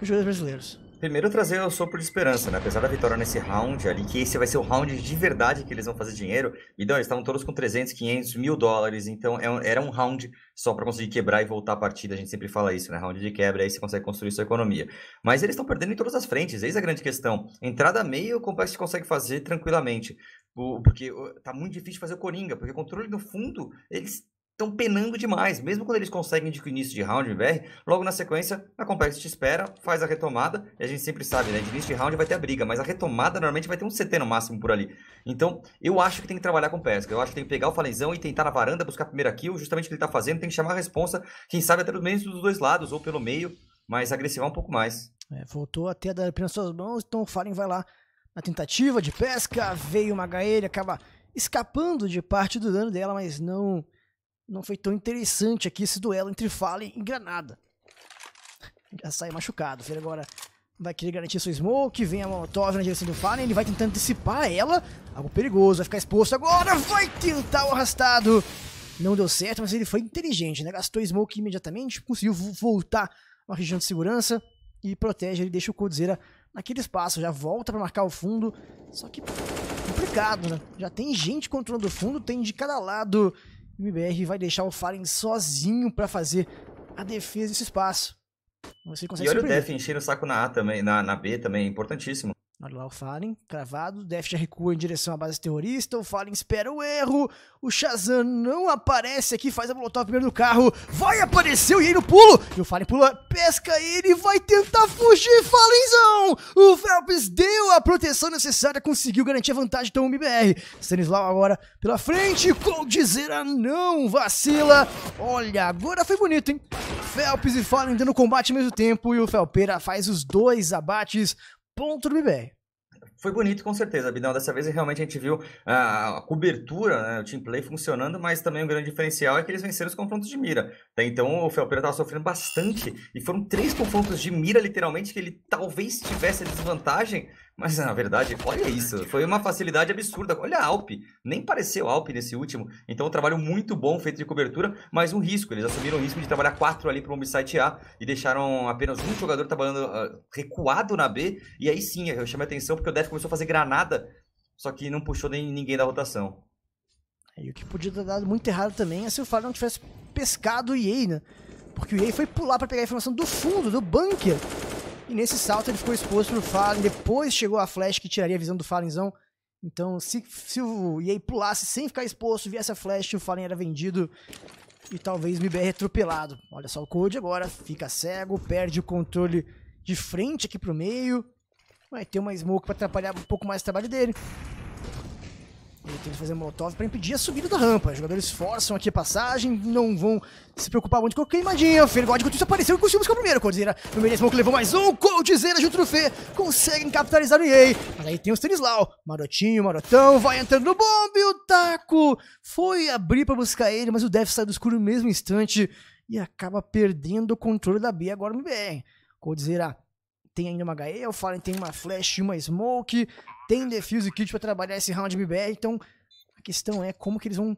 os jogadores brasileiros? Primeiro trazer o sopro de esperança, né? Apesar da vitória nesse round ali, que esse vai ser o round de verdade que eles vão fazer dinheiro. Então, eles estavam todos com 300, 500, mil dólares. Então, é era um round só para conseguir quebrar e voltar a partida. A gente sempre fala isso, né? Round de quebra, aí você consegue construir sua economia. Mas eles estão perdendo em todas as frentes. Eis a grande questão. Entrada meio, o Complexo consegue fazer tranquilamente. Porque tá muito difícil fazer o Coringa, porque o controle do fundo, eles estão penando demais. Mesmo quando eles conseguem de início de round em BR, logo na sequência, a te espera, faz a retomada, e a gente sempre sabe, né? De início de round vai ter a briga, mas a retomada normalmente vai ter um CT no máximo por ali. Então, eu acho que tem que trabalhar com pesca. Eu acho que tem que pegar o falenzão e tentar na varanda buscar a primeira kill, justamente o que ele tá fazendo, tem que chamar a responsa, quem sabe até pelo menos dos dois lados, ou pelo meio, mas agressivar um pouco mais. É, voltou até a dar nas suas mãos, então o Fallen vai lá na tentativa de pesca, veio uma HE, ele acaba escapando de parte do dano dela, mas não não foi tão interessante aqui esse duelo entre Fallen e Granada. Já sai machucado. Fer agora vai querer garantir sua smoke. Vem a Molotov na direção do Fallen. Ele vai tentando antecipar ela. Algo perigoso. Vai ficar exposto agora. Vai tentar o arrastado. Não deu certo, mas ele foi inteligente, né? Gastou smoke imediatamente. Conseguiu voltar uma região de segurança. E protege. Ele deixa o Coldzera naquele espaço. Já volta para marcar o fundo. Só que complicado, né? Já tem gente controlando o fundo. Tem de cada lado o MBR vai deixar o Fallen sozinho para fazer a defesa desse espaço. Você consegue e olha o Def enchendo o saco na A também, na, na B também, é importantíssimo. Olha lá o Fallen, cravado. já recua em direção à base terrorista. O Fallen espera o erro. O Shazam não aparece aqui, faz a molotov primeiro do carro. Vai aparecer o Yei no pulo. E o Fallen pula, pesca ele e vai tentar fugir, Fallenzão! O Phelps deu a proteção necessária, conseguiu garantir a vantagem do então, MBR. Stanislaw agora pela frente. Coldzera não vacila. Olha, agora foi bonito, hein? Phelps e Fallen dando combate ao mesmo tempo. E o Felpeira faz os dois abates Timcast.com.br. Foi bonito, com certeza, Bidão. Dessa vez realmente a gente viu ah, a, cobertura, né, o team play funcionando, mas também o um grande diferencial é que eles venceram os confrontos de mira. então o Felpeira estava sofrendo bastante e foram três confrontos de mira, literalmente, que ele talvez tivesse a desvantagem mas na verdade, olha isso, foi uma facilidade absurda. Olha a Alpe, nem pareceu Alpe nesse último. Então, um trabalho muito bom feito de cobertura, mas um risco. Eles assumiram o risco de trabalhar quatro ali para o site A e deixaram apenas um jogador trabalhando uh, recuado na B. E aí sim, eu chamei atenção porque o Death começou a fazer granada, só que não puxou nem ninguém da rotação. E o que podia ter dado muito errado também é se o Fallen não tivesse pescado o Yei, né? Porque o Yei foi pular para pegar a informação do fundo, do bunker. E nesse salto ele ficou exposto pro Fallen, depois chegou a flash que tiraria a visão do Fallenzão. Então, se, se o EA pulasse sem ficar exposto, viesse a flash, o Fallen era vendido e talvez me MBR atropelado. Olha só o Code agora, fica cego, perde o controle de frente aqui pro meio. Vai ter uma smoke para atrapalhar um pouco mais o trabalho dele. Ele tenta fazer molotov para impedir a subida da rampa. Os jogadores forçam aqui a passagem, não vão se preocupar muito com a queimadinha. O Fergod enquanto apareceu e conseguiu buscar o primeiro. Coldzera, no meio smoke, levou mais um. Coldzera junto do Fê. Conseguem capitalizar o EA. Mas aí tem o Stanislau. Marotinho, marotão, vai entrando no bombe. O Taco foi abrir para buscar ele, mas o Def sai do escuro no mesmo instante e acaba perdendo o controle da B agora no BR. Coldzera tem ainda uma HE, o Fallen tem uma Flash, uma Smoke, tem Defuse Kit para trabalhar esse round BBR, então a questão é como que eles vão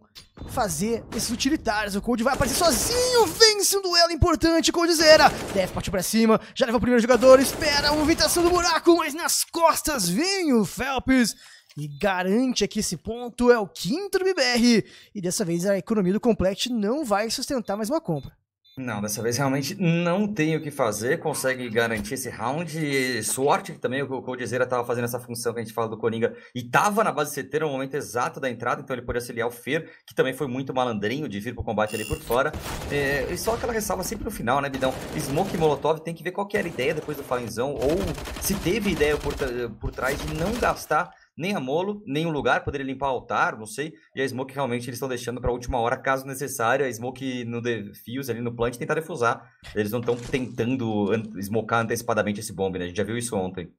fazer esses utilitários. O Cold vai aparecer sozinho, vence um duelo importante, Coldzera. deve partiu para cima, já leva o primeiro jogador, espera o invitação do buraco, mas nas costas vem o Phelps e garante aqui esse ponto, é o quinto do BBR. E dessa vez a economia do Complex não vai sustentar mais uma compra. Não, dessa vez realmente não tem o que fazer, consegue garantir esse round. sorte que também o Coldzera estava fazendo essa função que a gente fala do Coringa e estava na base CT no momento exato da entrada, então ele pôde auxiliar o Fer, que também foi muito malandrinho de vir o combate ali por fora. É, e só aquela ressalva sempre no final, né, Bidão? Smoke e Molotov tem que ver qual que era a ideia depois do Falenzão, ou se teve ideia por, por trás de não gastar nem a Molo, nem o lugar, poderia limpar o altar, não sei. E a Smoke realmente eles estão deixando para última hora, caso necessário, a Smoke no defuse ali no plant tentar defusar. Eles não estão tentando smocar antecipadamente esse bomb, né? A gente já viu isso ontem.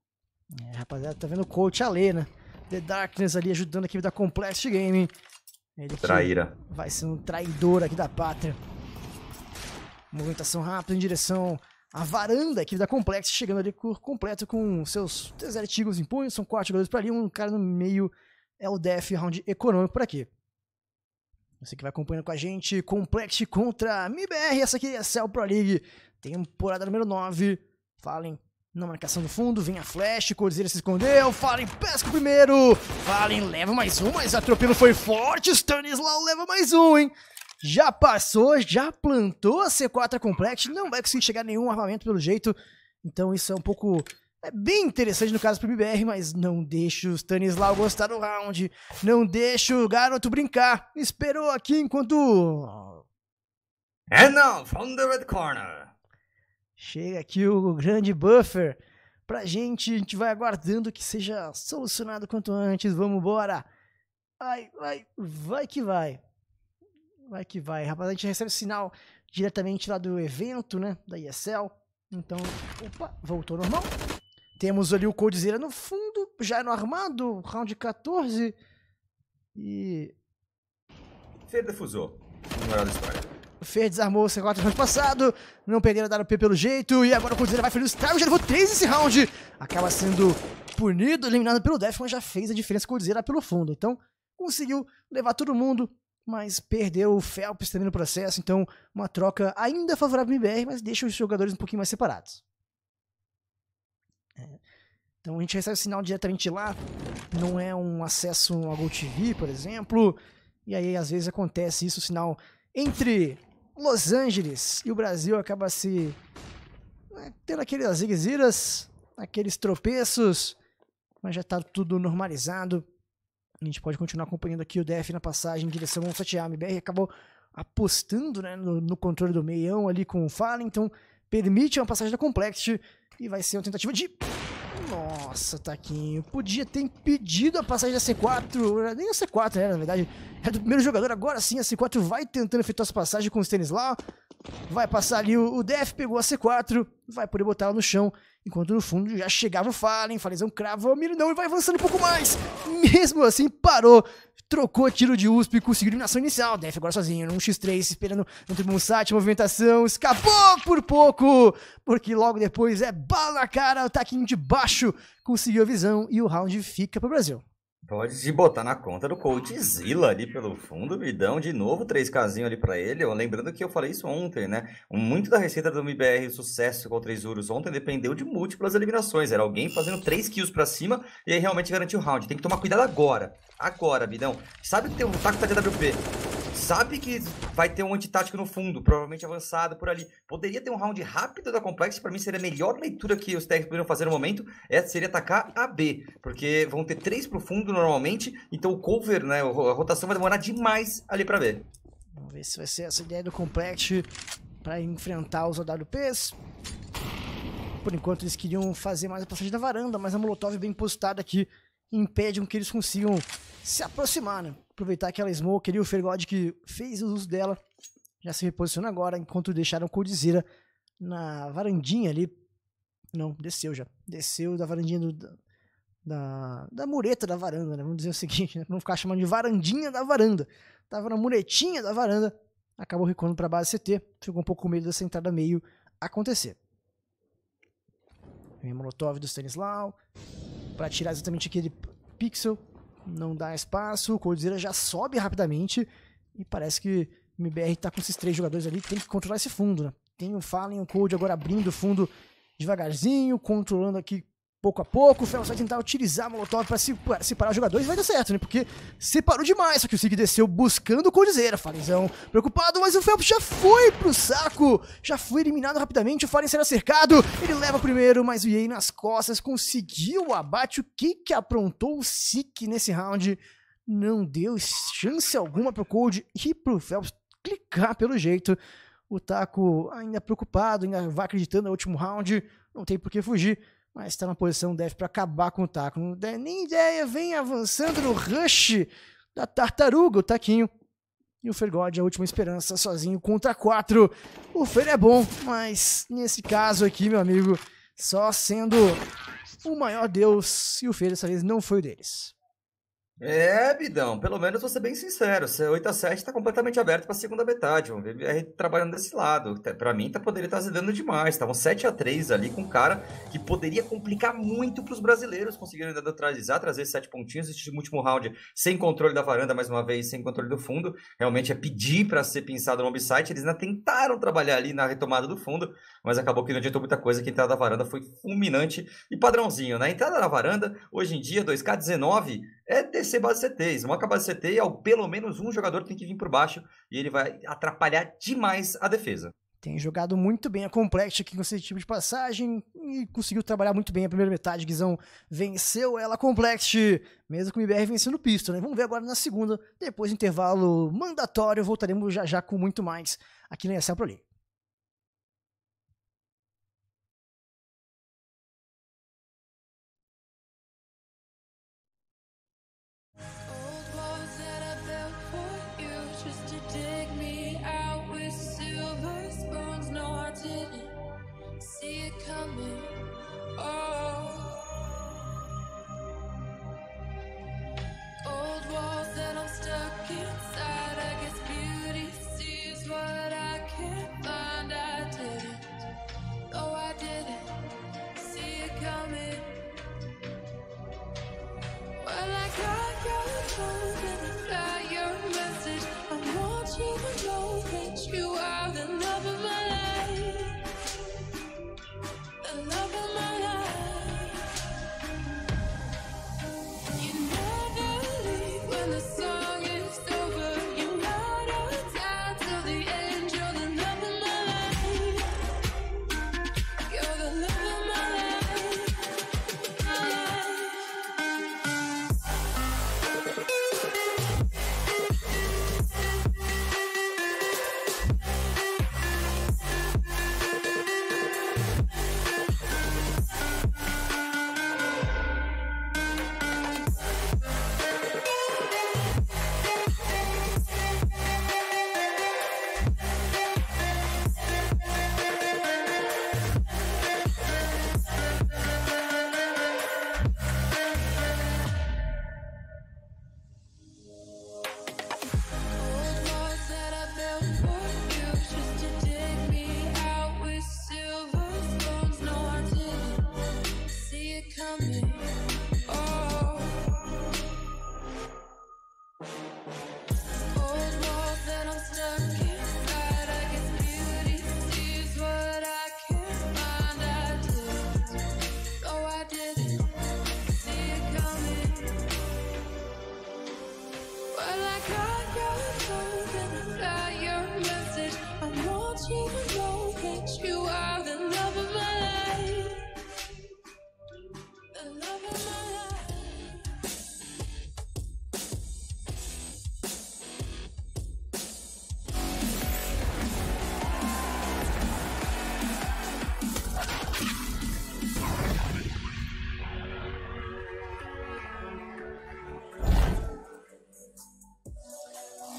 É, rapaziada, tá vendo o coach Ale, né? The Darkness ali ajudando a equipe da Complex Game. Ele Traíra. Vai ser um traidor aqui da pátria. Movimentação rápida em direção a varanda aqui da Complex, chegando ali completo com seus três artigos em punho, são quatro jogadores para ali, um cara no meio é o Death round econômico por aqui. Você que vai acompanhando com a gente, Complex contra MBR, essa aqui é a Cell Pro League, temporada número 9. Fallen na marcação do fundo, vem a flash, Corzeira se escondeu, Fallen pesca o primeiro, Fallen leva mais um, mas atropelo foi forte, Stanislaw leva mais um, hein? já passou, já plantou a C4 Complex, não vai conseguir chegar nenhum armamento pelo jeito. Então isso é um pouco. É bem interessante no caso pro BBR, mas não deixa o Stanislau gostar do round. Não deixa o garoto brincar. Esperou aqui enquanto. And now, from the red corner. Chega aqui o grande buffer. Pra gente, a gente vai aguardando que seja solucionado quanto antes. Vamos embora. Vai, vai, vai que vai. Vai que vai, rapaz. A gente recebe sinal diretamente lá do evento, né? Da ESL. Então, opa, voltou normal. Temos ali o Coldzera no fundo, já no armado, round 14. E. Fer defusou. Moral história. O Fer desarmou o C4 no round passado, não perderam dar o pelo jeito, e agora o Coldzera vai fazer o strike, já levou 3 esse round. Acaba sendo punido, eliminado pelo Def, mas já fez a diferença com o Coldzera pelo fundo. Então, conseguiu levar todo mundo mas perdeu o Phelps também no processo, então uma troca ainda favorável para o MBR, mas deixa os jogadores um pouquinho mais separados. É. Então a gente recebe o sinal diretamente lá, não é um acesso a GoTV, por exemplo, e aí às vezes acontece isso, o sinal entre Los Angeles e o Brasil acaba se né, tendo aquelas zigue aqueles tropeços, mas já está tudo normalizado. A gente pode continuar acompanhando aqui o DF na passagem em direção ao 7A. acabou apostando né, no, no, controle do meião ali com o Fallen, então permite uma passagem da Complexity e vai ser uma tentativa de... Nossa, Taquinho, podia ter impedido a passagem da C4, nem a C4, né, na verdade, é do primeiro jogador, agora sim a C4 vai tentando efetuar essa passagem com o lá vai passar ali o, o Def, pegou a C4, vai poder botar ela no chão Enquanto no fundo já chegava o Fallen, Falenzão crava o Mirinão e vai avançando um pouco mais. Mesmo assim, parou, trocou tiro de USP, conseguiu eliminação inicial. Def agora sozinho, num X3, esperando no Tribun Sat, movimentação, escapou por pouco, porque logo depois é bala na cara, o taquinho de baixo, conseguiu a visão e o round fica para o Brasil. Pode se botar na conta do Coach Zilla ali pelo fundo, me de novo três casinhos ali para ele. Lembrando que eu falei isso ontem, né? Muito da receita do MBR, o sucesso com três ouros ontem dependeu de múltiplas eliminações. Era alguém fazendo três kills para cima e aí realmente garantiu o round. Tem que tomar cuidado agora. Agora, Bidão. Sabe que tem um taco tá de AWP. Sabe que vai ter um antitático no fundo, provavelmente avançado por ali. Poderia ter um round rápido da Complex, para mim seria a melhor leitura que os técnicos poderiam fazer no momento, é, seria atacar a B, porque vão ter três pro fundo normalmente, então o cover, né, a rotação vai demorar demais ali para ver Vamos ver se vai ser essa ideia do Complex para enfrentar os AWPs. Por enquanto eles queriam fazer mais a passagem da varanda, mas a Molotov bem postada aqui impede que eles consigam se aproximar, né? aproveitar aquela smoke ali, o Fergod que fez o uso dela, já se reposiciona agora, enquanto deixaram Cordizera na varandinha ali. Não, desceu já. Desceu da varandinha do, da, da, mureta da varanda, né? Vamos dizer o seguinte, né? não ficar chamando de varandinha da varanda. Tava na muretinha da varanda, acabou recuando pra base CT, ficou um pouco com medo dessa entrada meio acontecer. Vem a Molotov do Stanislau, para tirar exatamente aquele pixel não dá espaço, o Coldzera já sobe rapidamente e parece que o MBR está com esses três jogadores ali, tem que controlar esse fundo, né? Tem o Fallen, o Cold agora abrindo o fundo devagarzinho, controlando aqui pouco a pouco, o Fel vai tentar utilizar a Molotov para separar os jogadores e vai dar certo, né? Porque separou demais, só que o Sig desceu buscando o Coldzera. Falenzão preocupado, mas o Phelps já foi pro saco. Já foi eliminado rapidamente, o Faren será cercado. Ele leva primeiro, mas o Yei nas costas conseguiu o abate. O que que aprontou o Sik nesse round? Não deu chance alguma pro Cold e pro Phelps clicar pelo jeito. O Taco ainda preocupado, ainda vai acreditando no último round. Não tem por que fugir mas está na posição deve para acabar com o taco. Não dá nem ideia, vem avançando no rush da tartaruga, o taquinho. E o é a última esperança, sozinho contra 4. O Fer é bom, mas nesse caso aqui, meu amigo, só sendo o maior deus. E o Fer dessa vez não foi o deles. É, Bidão, pelo menos vou ser bem sincero. 8 a 7 está completamente aberto para a segunda metade. Vamos ver trabalhando desse lado. Tá, para mim, tá, poderia estar tá zedando demais. Estavam tá 7 a 3 ali com um cara que poderia complicar muito para os brasileiros conseguirem neutralizar, trazer 7 pontinhos. Este último round sem controle da varanda, mais uma vez, sem controle do fundo. Realmente é pedir para ser pensado no offside. Eles ainda tentaram trabalhar ali na retomada do fundo, mas acabou que não adiantou muita coisa. Que a entrada da varanda foi fulminante e padrãozinho. Na né? entrada da varanda, hoje em dia, 2K19 é descer base CT. Esmoca a base CT e ao, pelo menos um jogador tem que vir por baixo e ele vai atrapalhar demais a defesa. Tem jogado muito bem a é Complexe aqui com esse tipo de passagem e conseguiu trabalhar muito bem a primeira metade. Guizão venceu ela Complexe, mesmo com o IBR vencendo o Pisto, né? Vamos ver agora na segunda, depois do intervalo mandatório, voltaremos já já com muito mais aqui na ESL Pro League.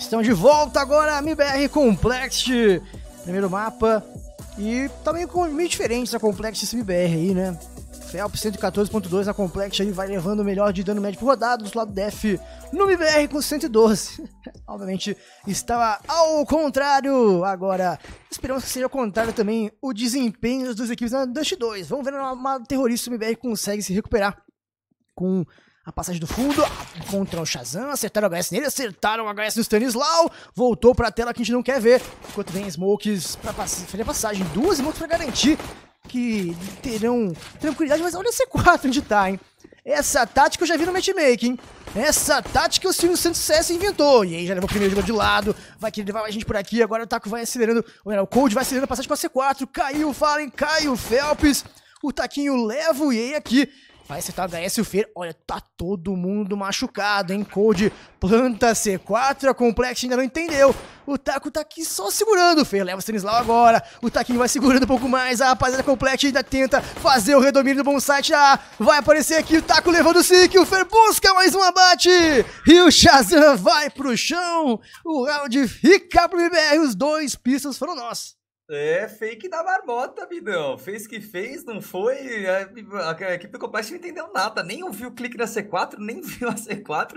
Estão de volta agora, MBR Complex, primeiro mapa. E também com meio diferente essa Complex esse MBR aí, né? Felps 114.2 na Complex aí vai levando o melhor de dano médio por rodada, do lado Def no MBR com 112. <laughs> Obviamente estava ao contrário. Agora, esperamos que seja ao contrário também o desempenho das duas equipes na Dust 2. Vamos ver se uma terrorista o MBR consegue se recuperar com a passagem do fundo, contra o Shazam, acertaram o HS nele, acertaram o HS no Stanislaw, voltou pra tela que a gente não quer ver, enquanto vem Smokes pra pass fazer a passagem, duas Smokes pra garantir que terão tranquilidade, mas olha o C4 onde tá, hein? Essa tática eu já vi no matchmaking. Essa tática o Silvio Santos CS inventou. E aí já levou o primeiro jogo de lado. Vai querer levar a gente por aqui. Agora o Taco vai acelerando. o Cold vai acelerando a passagem para C4. Caiu o Fallen, caiu o Phelps. O Taquinho leva o EA aqui Rapaz, você tá HS o Fer. Olha, tá todo mundo machucado, hein? Cold planta C4, a Complex ainda não entendeu. O Taco tá aqui só segurando, Fer. Leva o Stanislau agora. O Taquinho vai segurando um pouco mais. A rapaziada Complex ainda tenta fazer o redomínio do bom site. Ah, vai aparecer aqui o Taco levando o SIC. O Fer busca mais um abate. E o Shazam vai pro chão. O round fica pro BBR. Os dois pistas foram nossos. É, fake da marmota, bidão. Fez que fez, não foi. A, a, a equipe do Complexo não entendeu nada. Nem ouviu o clique na C4, nem <laughs> viu a C4.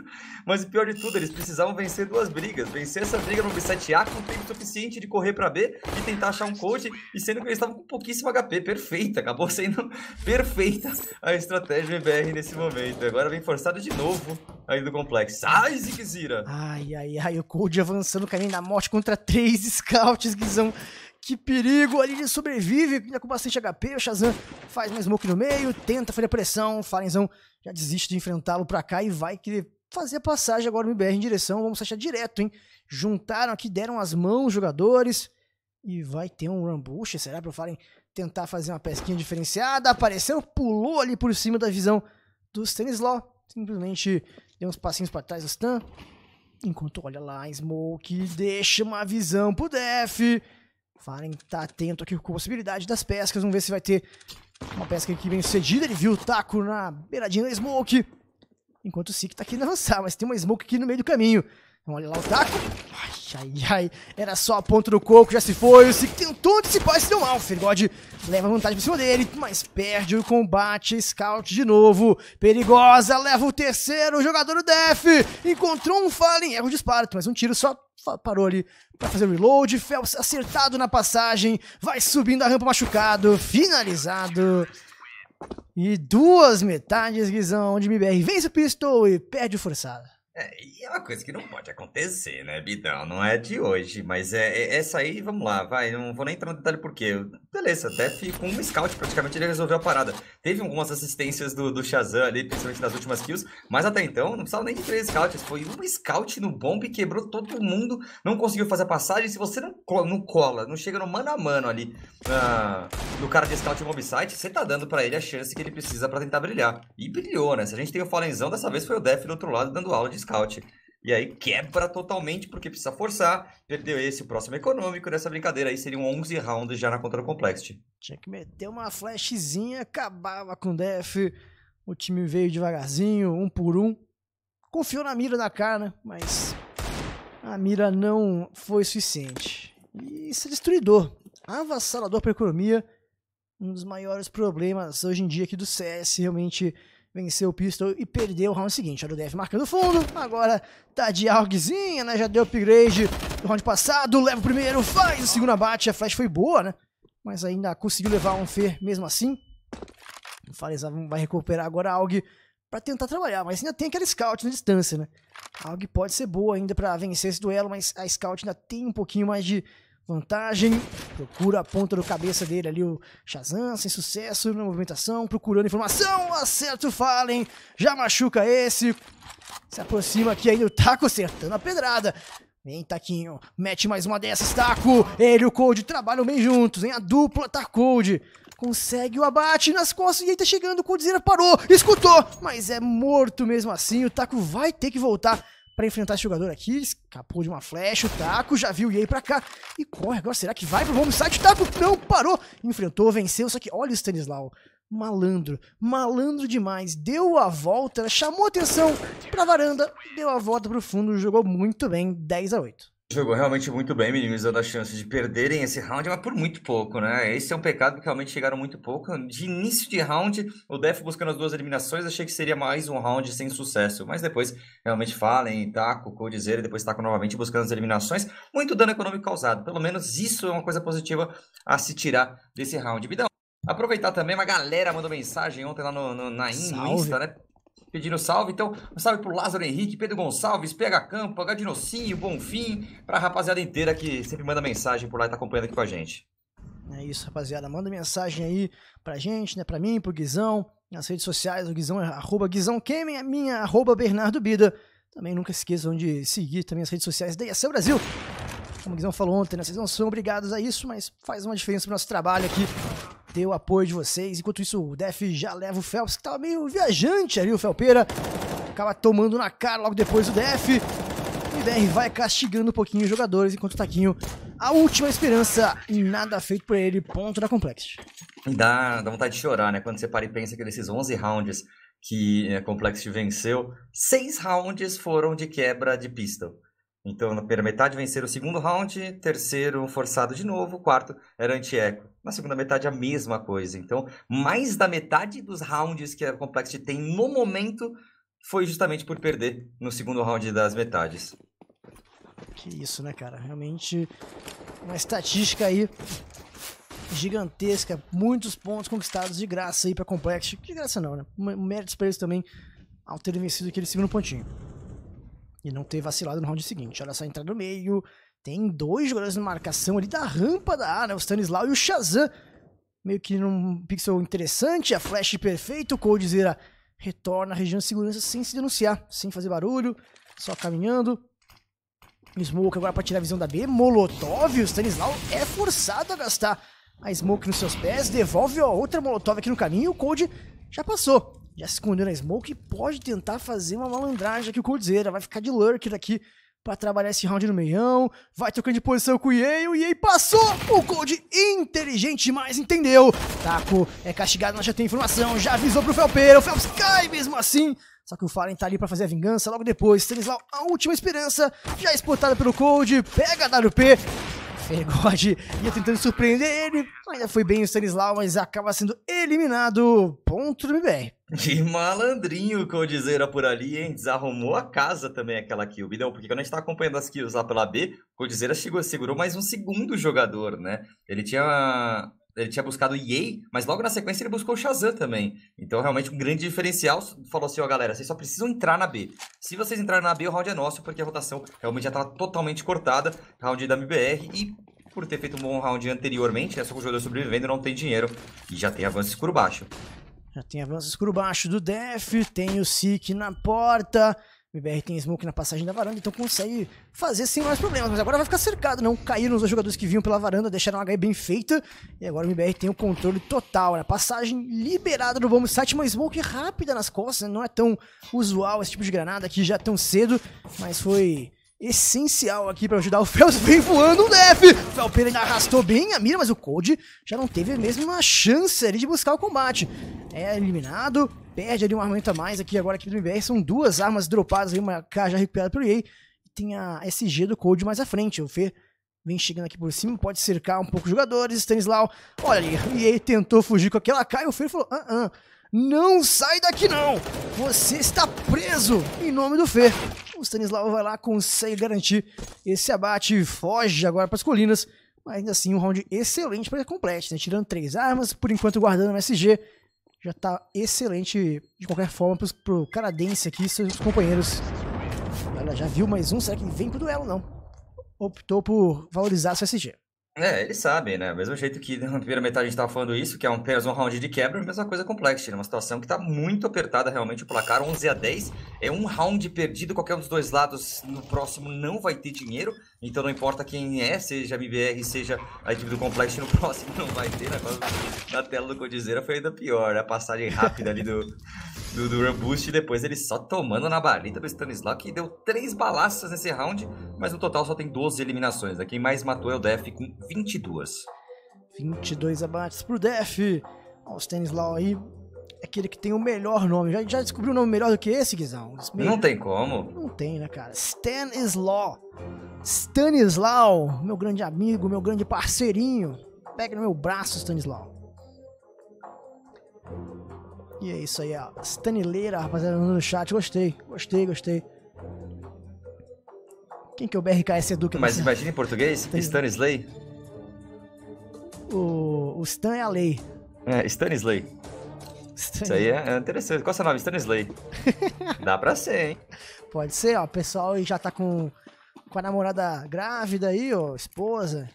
Mas o pior de tudo, eles precisavam vencer duas brigas. Vencer essa briga no B7A com tempo suficiente de correr para B e tentar achar um coach. E sendo que eles estavam com pouquíssimo HP. Perfeita. Acabou sendo <laughs> perfeita a estratégia do BR nesse momento. Agora vem forçado de novo aí do Complexo. Ai, Zigzira! Ai, ai, ai. O Cold avançando o caminho da morte contra três scouts, Guizão. Que perigo! Ali ele sobrevive, ainda né, com bastante HP. O Shazam faz mais smoke no meio, tenta fazer pressão. O Farenzão já desiste de enfrentá-lo pra cá e vai querer fazer a passagem agora no BR em direção. Vamos achar direto, hein? Juntaram aqui, deram as mãos jogadores. E vai ter um Rambush, será? o Faren tentar fazer uma pesquinha diferenciada. Apareceu, pulou ali por cima da visão do Stanislaw. Simplesmente deu uns passinhos para trás do Stan. Enquanto olha lá, Smoke deixa uma visão pro Def. Faren tá atento aqui com a possibilidade das pescas. Vamos ver se vai ter uma pesca aqui bem sucedida. Ele viu o taco na beiradinha da smoke. Enquanto o Sik tá querendo avançar, mas tem uma smoke aqui no meio do caminho. Vamos olha lá o taco. Ai, ai, ai. Era só a ponta do coco, já se foi. O Sick tentou dissipar esse é mal. Alfergod leva vantagem pra cima dele, mas perde o combate. Scout de novo. Perigosa, leva o terceiro. jogador do Def. Encontrou um Fallen. Erro de disparo, mas um tiro só parou ali para fazer o reload. Phelps acertado na passagem. Vai subindo a rampa machucado. Finalizado. E duas metades, Guizão, de MBR vence o pistol e perde o forçado. É, e é uma coisa que não pode acontecer, né, Bidão? Não é de hoje, mas é, é essa é aí, vamos lá, vai, não vou nem entrar no detalhe por quê. Beleza, Death com um scout praticamente ele resolveu a parada. Teve algumas assistências do, do Shazam ali, principalmente nas últimas kills, mas até então não precisava nem de três scouts, foi um scout no bomb, quebrou todo mundo, não conseguiu fazer a passagem, se você não, não cola, não chega no mano a mano ali do ah, cara de scout mobsite, site, você tá dando pra ele a chance que ele precisa pra tentar brilhar. E brilhou, né? Se a gente tem o Fallenzão, dessa vez foi o Def do outro lado dando aula de scout. E aí quebra totalmente porque precisa forçar. Perdeu esse, o próximo econômico. Nessa brincadeira aí seriam 11 rounds já na contra complexity. Tinha que meter uma flashzinha, acabava com o def. O time veio devagarzinho, um por um. Confiou na mira da cara, né? mas a mira não foi suficiente. E isso é destruidor, avassalador para a economia. Um dos maiores problemas hoje em dia aqui do CS, realmente venceu o Pistol e perdeu o round seguinte. o Dev marcando fundo, agora tá de algzinha, né? Já deu upgrade do round passado, leva o primeiro, faz o segundo abate, a flash foi boa, né? Mas ainda conseguiu levar um Fer mesmo assim. O Farezavam vai recuperar agora a Aug para tentar trabalhar, mas ainda tem aquela scout na distância, né? A Aug pode ser boa ainda para vencer esse duelo, mas a scout ainda tem um pouquinho mais de Vantagem. Procura a ponta do cabeça dele ali, o Shazam, sem sucesso na movimentação, procurando informação. Acerta o Fallen. Já machuca esse. Se aproxima aqui ainda o Taco, acertando a pedrada. Vem, Taquinho. Mete mais uma dessas, Taco. Ele e o Cold trabalham bem juntos, vem A dupla tá Cold. Consegue o abate nas costas e aí tá chegando. O Coldzera parou, escutou, mas é morto mesmo assim. O Taco vai ter que voltar para enfrentar esse jogador aqui. Escapou de uma flecha, o Taco já viu o Yei pra cá. E corre agora, será que vai pro bombsite? O Taco não parou, enfrentou, venceu. Só que olha o Stanislau, malandro, malandro demais. Deu a volta, chamou atenção pra varanda, deu a volta pro fundo, jogou muito bem, 10 a 8. Jogou realmente muito bem, minimizando a chance de perderem esse round, mas por muito pouco, né? Esse é um pecado que realmente chegaram muito pouco. De início de round, o Def buscando as duas eliminações, achei que seria mais um round sem sucesso. Mas depois, realmente, falem, Taco, Coldzera e depois Taco novamente buscando as eliminações. Muito dano econômico causado. Pelo menos isso é uma coisa positiva a se tirar desse round. Bidão, Aproveitar também, uma galera mandou mensagem ontem lá no, no na Insta, né? pedindo salve. Então, um salve pro Lázaro Henrique, Pedro Gonçalves, PH Campo, H Dinocinho, Bonfim, pra rapaziada inteira que sempre manda mensagem por lá e tá acompanhando aqui com a gente. É isso, rapaziada. Manda mensagem aí pra gente, né? Pra mim, pro Guizão, nas redes sociais, o Guizão é arroba Guizão Queimem, a minha arroba Bernardo Bida. Também nunca esqueçam de seguir também as redes sociais da IAC Brasil. Como o Guizão falou ontem, né? Vocês não são obrigados a isso, mas faz uma diferença pro nosso trabalho aqui ter o apoio de vocês. Enquanto isso, o Def já leva o Phelps, que tava meio viajante ali, o Felpeira. Acaba tomando na cara logo depois o Def. E o BR vai castigando um pouquinho os jogadores, enquanto o Taquinho, a última esperança e nada feito por ele, ponto da Complexity. Dá, dá vontade de chorar, né? Quando você para e pensa que desses 11 rounds que eh, a Complexity venceu, seis rounds foram de quebra de pistol. Então, na primeira metade venceram o segundo round, terceiro forçado de novo, quarto era anti-eco. Na segunda metade, a mesma coisa. Então, mais da metade dos rounds que a Complexity tem no momento foi justamente por perder no segundo round das metades. Que isso, né, cara? Realmente uma estatística aí gigantesca. Muitos pontos conquistados de graça aí pra Complexity. De graça não, né? Méritos pra eles também ao terem vencido aquele segundo pontinho. E não ter vacilado no round seguinte. Olha só a entrada no meio. Tem dois jogadores de marcação ali da rampa da área, né? o Stanislau e o Shazam. Meio que num pixel interessante, a flash perfeito, o Coldzera retorna à região de segurança sem se denunciar, sem fazer barulho, só caminhando. Smoke agora para tirar a visão da B, Molotov, o Stanislau é forçado a gastar a Smoke nos seus pés, devolve a outra Molotov aqui no caminho, o Cold já passou. Já se escondeu na Smoke e pode tentar fazer uma malandragem aqui o Coldzera, vai ficar de lurker aqui para trabalhar esse round no meião, vai trocando de posição com o Yei, o Yei passou, o Code inteligente mas entendeu? Taco é castigado, nós já tem informação, já avisou pro Felpeiro. o Felps cai mesmo assim, só que o Fallen tá ali pra fazer a vingança logo depois. Stanislau, a última esperança, já exportada pelo Cold, pega a WP, Fergode ia tentando surpreender ele, ainda foi bem o Stanislau, mas acaba sendo eliminado. Ponto do MBR. Que malandrinho, o dizeram por ali, hein? Desarrumou a casa também aquela kill, Bidão, porque quando a gente tá acompanhando as kills lá pela B, o Codizeira chegou, segurou mais um segundo jogador, né? Ele tinha ele tinha buscado Yei, mas logo na sequência ele buscou o Shazam também. Então, realmente, um grande diferencial. Falou assim, ó, galera, vocês só precisam entrar na B. Se vocês entrarem na B, o round é nosso, porque a rotação realmente já estava tá totalmente cortada. Round da MBR e por ter feito um bom round anteriormente, é só com o jogador sobrevivendo, não tem dinheiro e já tem avanço escuro baixo. Já tem avanço escuro baixo do Def, tem o Sik na porta... O BR tem smoke na passagem da varanda, então consegue fazer sem mais problemas. Mas agora vai ficar cercado, não caíram os dois jogadores que vinham pela varanda, deixaram a HE bem feita. E agora o MBR tem o controle total, né? Passagem liberada do bomb site, uma smoke rápida nas costas, né? Não é tão usual esse tipo de granada aqui já é tão cedo, mas foi essencial aqui para ajudar o Felps, Vem voando o Def! O Felper ainda arrastou bem a mira, mas o Cold já não teve mesmo uma chance ali de buscar o combate. É eliminado, perde ali um armamento a mais aqui agora aqui do MBR. São duas armas dropadas aí, uma K já recuperada pelo EA. Tem a SG do Cold mais à frente. O Fê vem chegando aqui por cima, pode cercar um pouco os jogadores. Stanislau, olha ali, o EA tentou fugir com aquela K e o Fê falou, ah, ah. Não sai daqui não! Você está preso! Em nome do Fer. O Stanislav vai lá, consegue garantir esse abate, foge agora para as colinas. Mas ainda assim, um round excelente para complete, né? Tirando três armas, por enquanto guardando o SG. Já está excelente de qualquer forma para o canadense aqui, e seus companheiros. Ela já viu mais um, será que vem pro duelo? Não. Optou por valorizar seu SG. É, eles sabem, né? Mesmo jeito que na primeira metade a gente estava falando isso, que é um, apenas um round de quebra, a mesma é coisa complexa, né? Uma situação que está muito apertada realmente o placar, 11 a 10. É um round perdido, qualquer um dos dois lados no próximo não vai ter dinheiro. Então não importa quem é, seja MBR, seja a equipe do Complex, no <laughs> próximo não vai ter. Né? Agora na tela do Codizera foi ainda pior. Né? A passagem rápida ali do, do, do Rambust e depois ele só tomando na balita do Stanislaw, que deu três balaças nesse round, mas no total só tem 12 eliminações. Né? Quem mais matou é o Def com 22. 22 abates pro Def. Ó, o Stanislaw aí aquele que tem o melhor nome. Já, já descobriu um nome melhor do que esse, Guizão? Não tem como. Não tem, né, cara? Stanislaw. Stanislau, meu grande amigo, meu grande parceirinho. Pega no meu braço, Stanislau. E é isso aí, ó. Stanileira, rapaziada, no chat. Gostei, gostei, gostei. Quem que é o BRKS Educa? Mas você? Tá- imagina em português, Stanislay. O, o Stan é a lei. É, Stanislay. Isso aí é, é interessante. Qual é o seu nome? Stanislay. <laughs> Dá pra ser, hein? Pode ser, ó. O pessoal aí já tá com, com a namorada grávida aí, ó, esposa.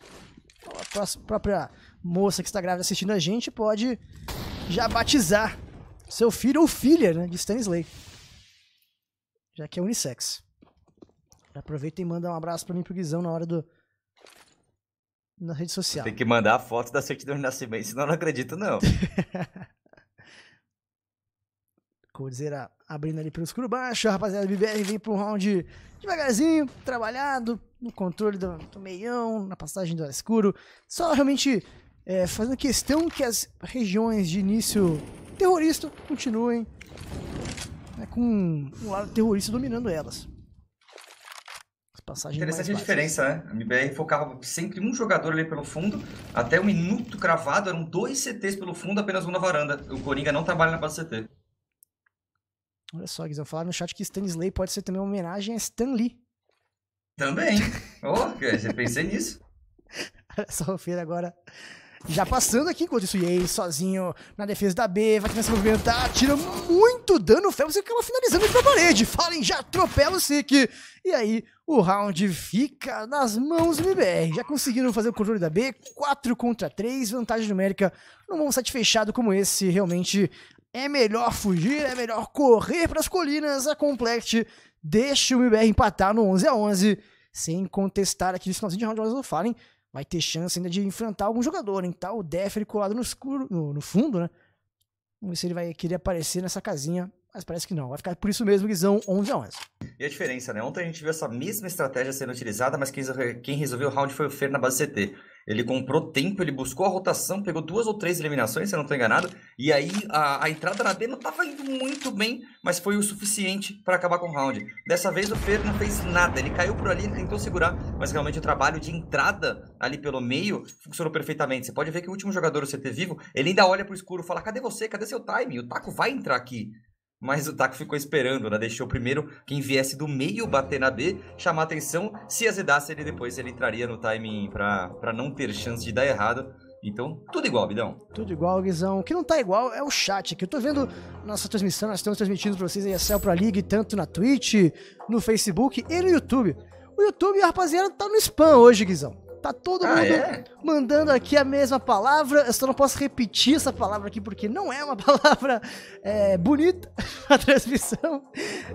A própria moça que está grávida assistindo a gente pode já batizar seu filho ou filha, né? De Stanislay. Já que é unissex. Aproveita e manda um abraço pra mim pro Guizão na hora do, na rede social. Tem que mandar a foto da certidão de nascimento, senão eu não acredito, não. <laughs> Coldzera abrindo ali pelo escuro baixo. A rapaziada BBR vem pro round devagarzinho, trabalhado, no controle do, do meião, na passagem do escuro. Só realmente é, fazendo questão que as regiões de início terrorista continuem né, com o lado terrorista dominando elas. Passagem Interessante a diferença, né? A MBR focava sempre um jogador ali pelo fundo, até o minuto cravado eram dois CTs pelo fundo, apenas um na varanda. O Coringa não trabalha na base CT. Olha só, Guizão, falaram no chat que Stanislay pode ser também uma homenagem a Stan Lee. Também. oh, já pensei nisso. <laughs> Olha só o Feira agora. Já passando aqui, enquanto isso, Yei sozinho na defesa da B, vai tentar se movimentar, tira muito dano, o Felps acaba finalizando pra parede. Fallen já atropela o Sick. E aí, o round fica nas mãos do MBR. Já conseguiram fazer o controle da B, 4 contra 3, vantagem numérica num bom set fechado como esse, realmente é melhor fugir, é melhor correr para as colinas. A Complex deixa o MBR empatar no 11 a 11 sem contestar aqui no finalzinho de round do Fallen. Vai ter chance ainda de enfrentar algum jogador, hein? Tá o Def colado no, escuro, no, no, fundo, né? Vamos ver se ele vai querer aparecer nessa casinha, mas parece que não. Vai ficar por isso mesmo, Guizão, 11 a 11 E a diferença, né? Ontem a gente viu essa mesma estratégia sendo utilizada, mas quem resolveu o round foi o Fer na base CT. Ele comprou tempo, ele buscou a rotação, pegou duas ou três eliminações, se eu não estou enganado. E aí a, a entrada na B não estava indo muito bem, mas foi o suficiente para acabar com o round. Dessa vez o Fer não fez nada, ele caiu por ali, ele tentou segurar, mas realmente o trabalho de entrada ali pelo meio funcionou perfeitamente. Você pode ver que o último jogador, o CT vivo, ele ainda olha pro escuro e fala: cadê você? Cadê seu time? O Taco vai entrar aqui mas o Taco ficou esperando, né? Deixou primeiro quem viesse do meio bater na B, chamar atenção. Se azedasse ele depois, ele entraria no timing para não ter chance de dar errado. Então, tudo igual, Bidão. Tudo igual, Guizão. O que não tá igual é o chat aqui. Eu tô vendo nossa transmissão, nós estamos transmitindo pra vocês aí a Céu Pro League, tanto na Twitch, no Facebook e no YouTube. O YouTube, rapaziada, tá no spam hoje, Guizão. Tá todo ah, mundo é? mandando aqui a mesma palavra. Eu só não posso repetir essa palavra aqui porque não é uma <laughs> palavra é, bonita <laughs> a transmissão.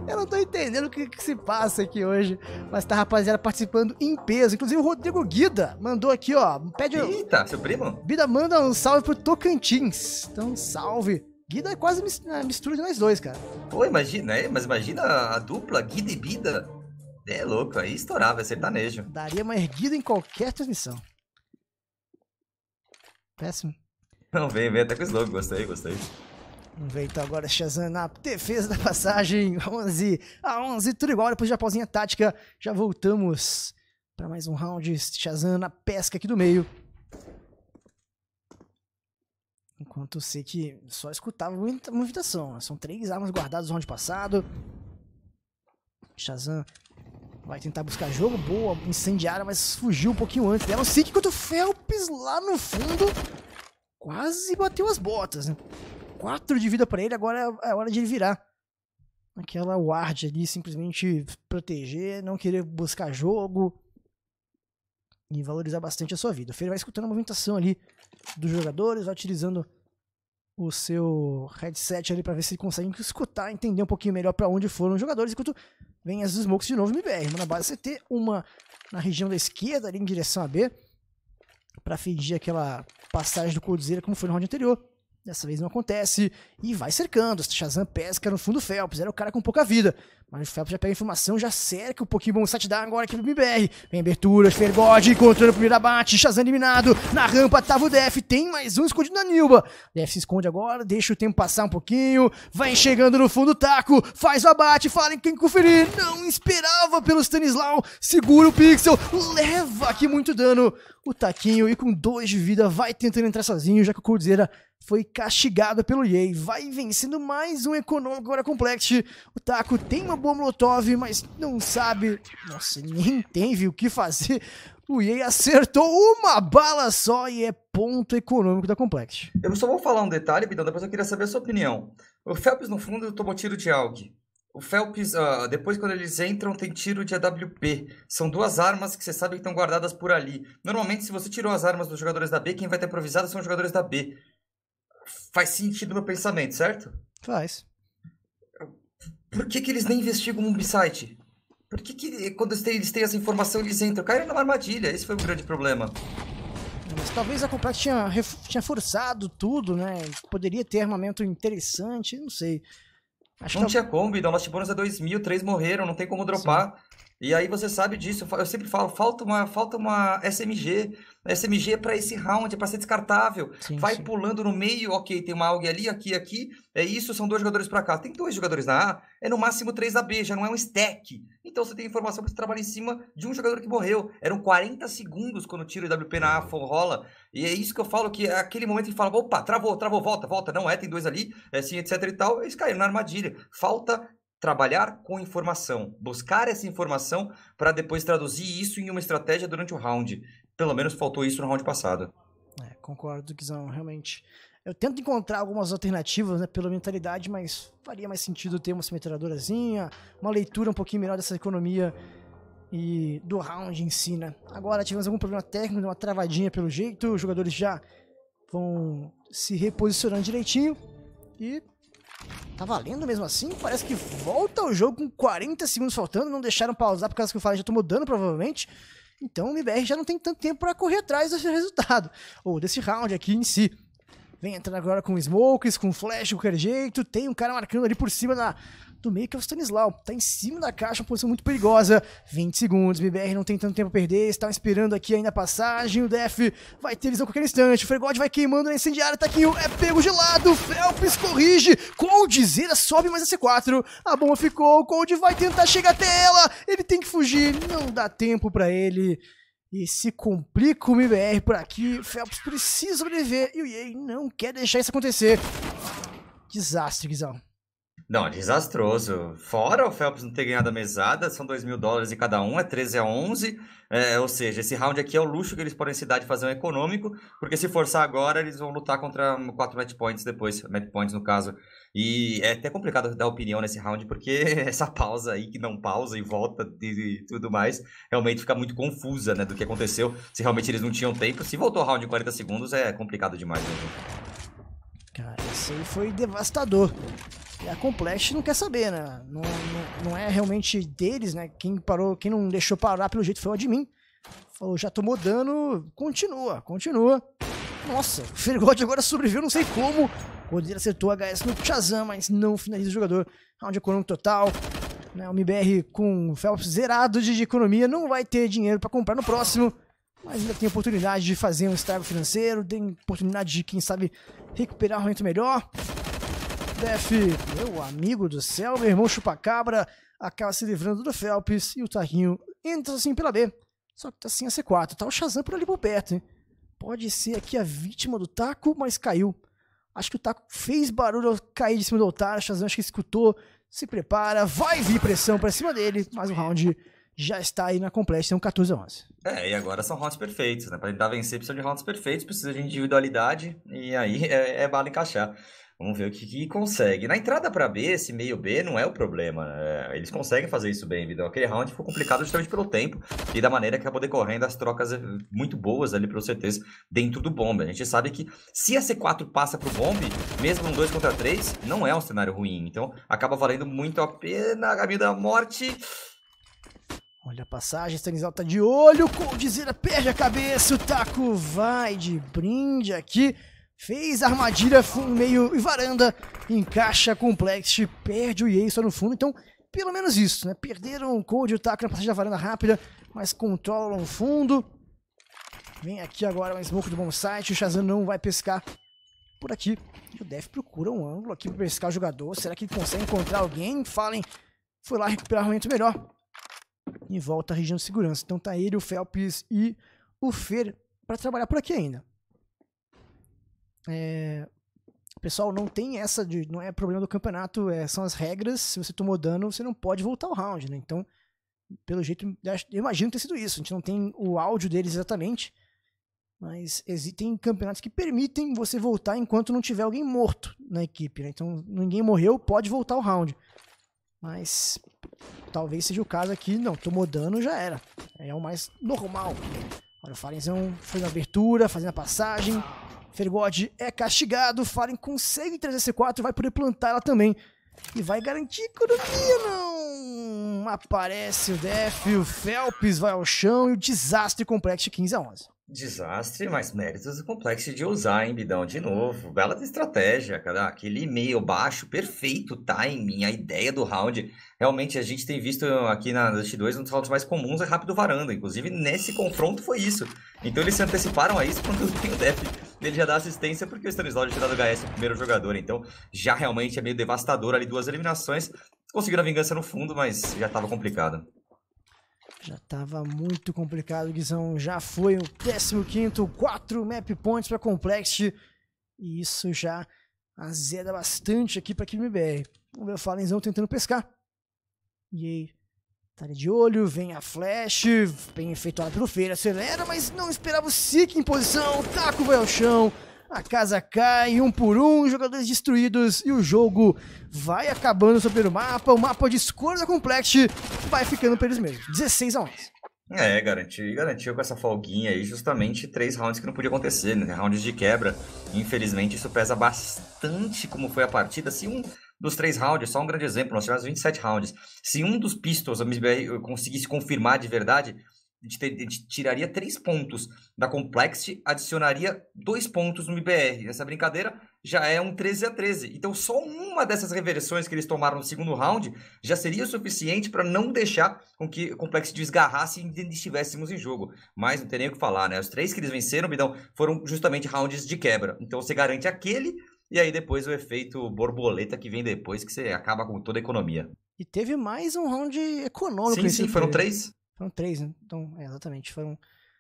Eu não tô entendendo o que, que, se passa aqui hoje. Mas tá, rapaziada, participando em peso. Inclusive o Rodrigo Guida mandou aqui, ó. Pede. Eita, seu primo? Guida manda um salve pro Tocantins. Então, salve. Guida é quase é, mistura de nós dois, cara. Pô, imagina, é, mas imagina a dupla Guida e Bida é louco, aí estourava, é sertanejo. Daria uma erguida em qualquer transmissão. Péssimo. Não, vem, vem até com o slogan, gostei, gostei. Vamos ver então agora Shazam na defesa da passagem, 11 <laughs> a 11, tudo igual, depois de pausinha tática, já voltamos para mais um round, Shazam na pesca aqui do meio. Enquanto eu sei que só escutava muita movimentação, né? são três armas guardadas no round passado. Shazam Vai tentar buscar jogo, boa, incendiária, mas fugiu um pouquinho antes. Deram sick enquanto o Phelps lá no fundo quase bateu as botas, né? 4 de vida para ele, agora é, é hora de ele virar. Aquela ward ali, simplesmente proteger, não querer buscar jogo e valorizar bastante a sua vida. O Fer vai escutando a movimentação ali dos jogadores, vai utilizando o seu headset ali para ver se ele consegue escutar, entender um pouquinho melhor para onde foram os jogadores, enquanto vem as smokes de novo MBR. Na base CT, uma na região da esquerda, ali em direção a B, para fingir aquela passagem do Coldzera como foi no round anterior. Dessa vez não acontece e vai cercando. Shazam pesca no fundo do Phelps. Era o cara com pouca vida. Mas o Phelps já pega a informação, já cerca o Pokémon dá agora aqui pro MBR. Vem abertura, Fergode encontrando o primeiro abate. Shazam eliminado. Na rampa tava o Def. Tem mais um escondido na Nilba. Def se esconde agora, deixa o tempo passar um pouquinho. Vai chegando no fundo do taco. Faz o abate, fala em quem conferir. Não esperava pelo Stanislau. Segura o Pixel. Leva aqui muito dano. O taquinho e com dois de vida vai tentando entrar sozinho, já que o Cordeira foi castigado pelo Yei. Vai vencendo mais um econômico agora complexo. O Taco tem uma boa Molotov, mas não sabe. Nossa, nem tem o que fazer. O Yei acertou uma bala só e é ponto econômico da Complex. Eu só vou falar um detalhe, Bidão, depois eu queria saber a sua opinião. O Phelps, no fundo, tomou tiro de AUG. O Phelps, uh, depois quando eles entram, tem tiro de AWP. São duas armas que você sabe que estão guardadas por ali. Normalmente, se você tirou as armas dos jogadores da B, quem vai ter improvisado são os jogadores da B faz sentido meu pensamento, certo? Faz. Por que, que eles nem investigam um B-site? Por que, que quando eles têm, eles têm essa informação eles entram? Caíram numa armadilha, esse foi o grande problema. Mas talvez a Complex tinha, tinha forçado tudo, né? Poderia ter armamento interessante, não sei. Acho não que... tinha Kombi, Lost Bonus é 2000, três morreram, não tem como dropar. Sim. E aí você sabe disso, eu sempre falo, falta uma, falta uma SMG. SMG é para esse round, é para ser descartável. Sim, Vai sim. pulando no meio, ok, tem uma AUG ali, aqui, aqui. É isso, são dois jogadores para cá. Tem dois jogadores na A, é no máximo três AB B, já não é um stack. Então você tem informação que você trabalha em cima de um jogador que morreu. Eram 40 segundos quando o tiro de WP na A rola. E é isso que eu falo, que é aquele momento que fala, opa, travou, travou, volta, volta. Não é, tem dois ali, é assim, etc e tal. Eles caíram na armadilha. Falta trabalhar com informação, buscar essa informação para depois traduzir isso em uma estratégia durante o round. Pelo menos faltou isso no round passado. É, concordo, Guizão, realmente. Eu tento encontrar algumas alternativas, né, pela mentalidade, mas faria mais sentido ter uma metralhadorazinha, uma leitura um pouquinho melhor dessa economia e do round em si, né? Agora tivemos algum problema técnico, uma travadinha pelo jeito, os jogadores já vão se reposicionando direitinho e tá valendo mesmo assim? Parece que volta o jogo com 40 segundos faltando, não deixaram pausar por causa que o Fallen já tomou dano, provavelmente. Então o MBR já não tem tanto tempo para correr atrás desse resultado, ou desse round aqui em si. Vem entrando agora com smokes, com flash, de qualquer jeito. Tem um cara marcando ali por cima na, do meio, que é o Stanislau. Tá em cima da caixa, uma posição muito perigosa. 20 segundos, BBR não tem tanto tempo a perder, está esperando aqui ainda a passagem. O Def vai ter visão a qualquer instante. O Fregode vai queimando na incendiária, Taquinho tá é pego de lado Felps corrige. Coldzera sobe mais a C4. A bomba ficou, o Cold vai tentar chegar até ela. Ele tem que fugir, não dá tempo para ele. E se complica o MBR por aqui, o Phelps precisa sobreviver e o Yei não quer deixar isso acontecer. Desastre, Guizão. Não, desastroso. Fora o Phelps não ter ganhado a mesada, são 2 mil dólares em cada um, é 13 a 11. É, ou seja, esse round aqui é o luxo que eles podem se dar de fazer um econômico, porque se forçar agora, eles vão lutar contra quatro match points depois, match points no caso. E é até complicado dar opinião nesse round, porque <laughs> essa pausa aí, que não pausa e volta e tudo mais, realmente fica muito confusa, né, do que aconteceu. Se realmente eles não tinham tempo, se voltou o round em 40 segundos, é complicado demais. Né? Cara, aí foi devastador. E a Complex não quer saber, né? Não, não, não, é realmente deles, né? Quem parou, quem não deixou parar pelo jeito foi o admin. Falou, já tomou dano, continua, continua. Nossa, o Fergode agora sobreviveu, não sei como. Poderia acertou HS no Chazam, mas não finaliza o jogador. Round econômico total. Né? O MBR com o Phelps zerado de economia, não vai ter dinheiro para comprar no próximo. Mas ainda tem oportunidade de fazer um estrago financeiro, tem oportunidade de, quem sabe, recuperar um momento melhor. Def, meu amigo do céu, meu irmão chupacabra, acaba se livrando do Phelps e o Tarrinho entra assim pela B. Só que tá sem a C4, tá o Shazam por ali por perto, hein? Pode ser aqui a vítima do taco, mas caiu. Acho que o taco fez barulho ao cair de cima do altar, o Shazam acho que escutou, se prepara, vai vir pressão para cima dele, mais um round já está aí na completa, são 14 a 11. É, e agora são rounds perfeitos, né? Para tentar vencer precisa de rounds perfeitos, precisa de individualidade, e aí <laughs> é, é bala encaixar. Vamos ver o que, que consegue. Na entrada para B, esse meio B não é o problema. Né? É, eles conseguem fazer isso bem, Vidal. Aquele round ficou complicado justamente pelo tempo e da maneira que acabou decorrendo as trocas eh, muito boas ali para os CTs dentro do bombe A gente sabe que se a C4 passa pro bombe mesmo um 2 contra 3, não é um cenário ruim. Então acaba valendo muito a pena a caminho da morte. Olha a passagem, Stanislau tá de olho, Coldzera perde a cabeça, o Taco vai de brinde aqui, fez armadilha, fundo, meio e varanda, encaixa complexo, perde o Yei só no fundo, então pelo menos isso, né? Perderam o Cold e o Taco na passagem da varanda rápida, mas controlam o fundo. Vem aqui agora mais smoke do bom site, o Shazam não vai pescar por aqui. E o Def procura um ângulo aqui para pescar o jogador, será que ele consegue encontrar alguém? Fallen foi lá recuperar o momento melhor em volta à região de segurança. Então tá ele, o Felps e o Fer para trabalhar por aqui ainda. É, pessoal, não tem essa de. Não é problema do campeonato, é, são as regras. Se você tomou dano, você não pode voltar ao round, né? Então, pelo jeito, eu imagino ter sido isso. A gente não tem o áudio deles exatamente. Mas existem campeonatos que permitem você voltar enquanto não tiver alguém morto na equipe. Né? Então, ninguém morreu, pode voltar ao round. Mas talvez seja o caso aqui. Não, tomou dano, já era. É o mais normal. Olha o Farenzão é fazendo a abertura, fazendo a passagem. Fergode é castigado. Faren consegue trazer C4, vai poder plantar ela também. E vai garantir economia, não! Aparece o Def, o Phelps vai ao chão e o desastre complexo de 15 a 11. Desastre, mas méritos do complexo de usar hein, Bidão? De novo, bela estratégia, cara. Aquele meio baixo, perfeito timing, a ideia do round. Realmente, a gente tem visto aqui na Dust 2 um dos rounds mais comuns é rápido varanda. Inclusive, nesse confronto foi isso. Então, eles se anteciparam a isso quando <laughs> tem o def dele já dá assistência, porque o Stanislaw já tinha dado HS no primeiro jogador. Então, já realmente é meio devastador ali, duas eliminações. Conseguiram a vingança no fundo, mas já estava complicado. Já estava muito complicado, Guizão. Já foi o 15 4 map points para Complexity. E isso já azeda bastante aqui para a KBR. Vamos ver o Falenzão tentando pescar. E aí, tá de olho, vem a flash, bem efeituada pelo Feira, acelera, mas não esperava o Sick em posição. Tá o taco vai ao chão a casa cai um por um, jogadores destruídos e o jogo vai acabando sobre o mapa. O mapa de escuro Complex vai ficando pelos mesmos. 16 a 11. É, garantiu, garantiu com essa folguinha aí justamente três rounds que não podia acontecer, né? Rounds de quebra. Infelizmente, isso pesa bastante como foi a partida. Se um dos três rounds, só um grande exemplo, nós tivemos 27 rounds. Se um dos Pistols, a MISBR, conseguisse confirmar de verdade, a gente, ter, a gente tiraria três pontos da Complexity, adicionaria dois pontos no IBR. Essa brincadeira já é um 13 a 13. Então, só uma dessas reversões que eles tomaram no segundo round já seria o suficiente para não deixar com que o Complexity desgarrasse e ainda estivéssemos em jogo. Mas não tem nem o que falar, né? Os três que eles venceram, Bidão, foram justamente rounds de quebra. Então, você garante aquele e aí depois o efeito borboleta que vem depois, que você acaba com toda a economia. E teve mais um round econômico. Sim, sim, foram três. Foram três, né? Então, é, exatamente. Foram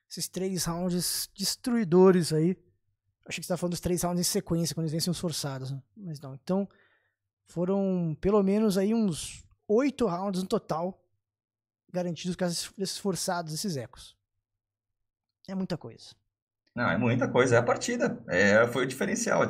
esses três rounds destruidores aí. acho que você está falando dos três rounds em sequência, quando eles vencem os forçados, né? mas não. Então, foram pelo menos aí uns oito rounds no total garantidos com esses forçados, esses ecos. É muita coisa. Não, é muita coisa, é a partida. É, foi o diferencial.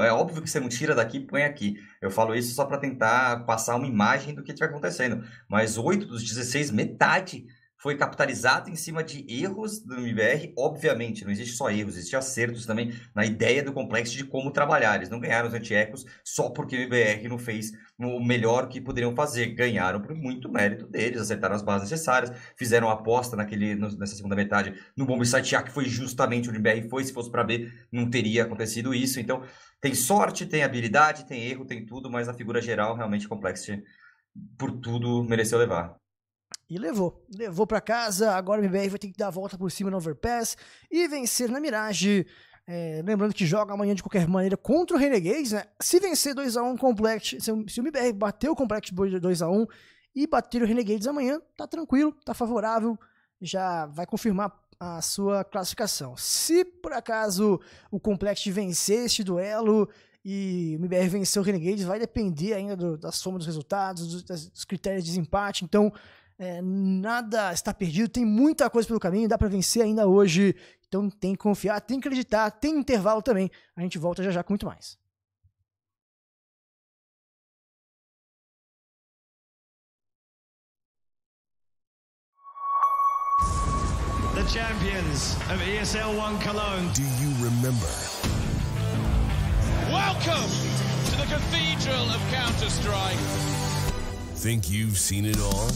É óbvio que você não tira daqui e põe aqui. Eu falo isso só para tentar passar uma imagem do que está acontecendo. Mas oito dos 16, metade foi capitalizado em cima de erros do MBR, obviamente, não existe só erros, existe acertos também na ideia do complexo de como trabalhar. Eles não ganharam os antiecos só porque o MBR não fez o melhor que poderiam fazer, ganharam por muito mérito deles, acertaram as bases necessárias, fizeram aposta naquele, nessa segunda metade no bombo site A, que foi justamente onde o MBR foi, se fosse para B, não teria acontecido isso. Então, tem sorte, tem habilidade, tem erro, tem tudo, mas na figura geral, realmente, o complexo por tudo mereceu levar. E levou. Levou para casa. Agora o MBR vai ter que dar a volta por cima no Overpass e vencer na Mirage. É, lembrando que joga amanhã de qualquer maneira contra o Renegades, né? Se vencer 2x1 Complex, se, se o MBR bater o Complex 2x1 e bater o Renegades amanhã, tá tranquilo, tá favorável, já vai confirmar a sua classificação. Se por acaso o Complex vencer este duelo e o MBR vencer o Renegades, vai depender ainda do, da soma dos resultados, dos, dos critérios de desempate, então é, nada está perdido, tem muita coisa pelo caminho, dá para vencer ainda hoje. Então tem que confiar, tem que acreditar, tem intervalo também. A gente volta já já com muito mais. The champions of ESL One Cologne. Do you remember? Welcome to the Cathedral of Counter Strike. Think you've seen it all?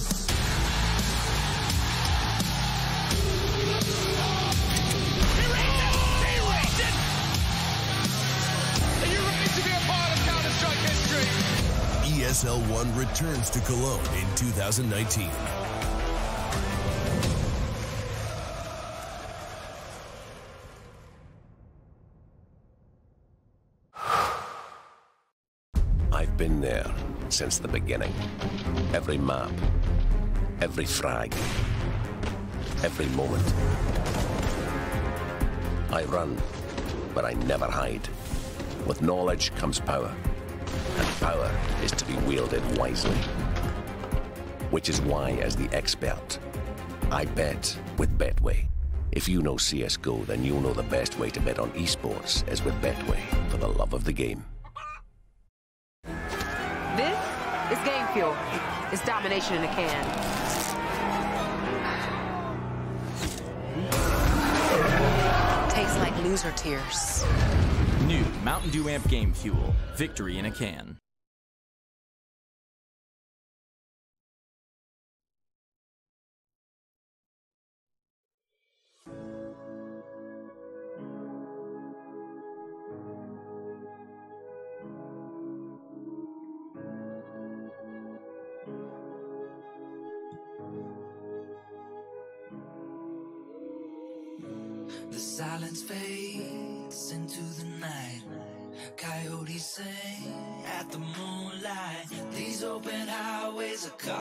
SL1 returns to Cologne in 2019. I've been there since the beginning. Every map, every frag, every moment. I run, but I never hide. With knowledge comes power and power is to be wielded wisely. Which is why, as the expert, I bet with Betway. If you know CSGO, then you'll know the best way to bet on esports is with Betway for the love of the game. This is Game Fuel. It's domination in a can. tastes like loser tears. New Mountain Dew Amp Game Fuel. Victory in a can. The silence fades lost into the night. Coyotes sing at the moonlight. These open highways are.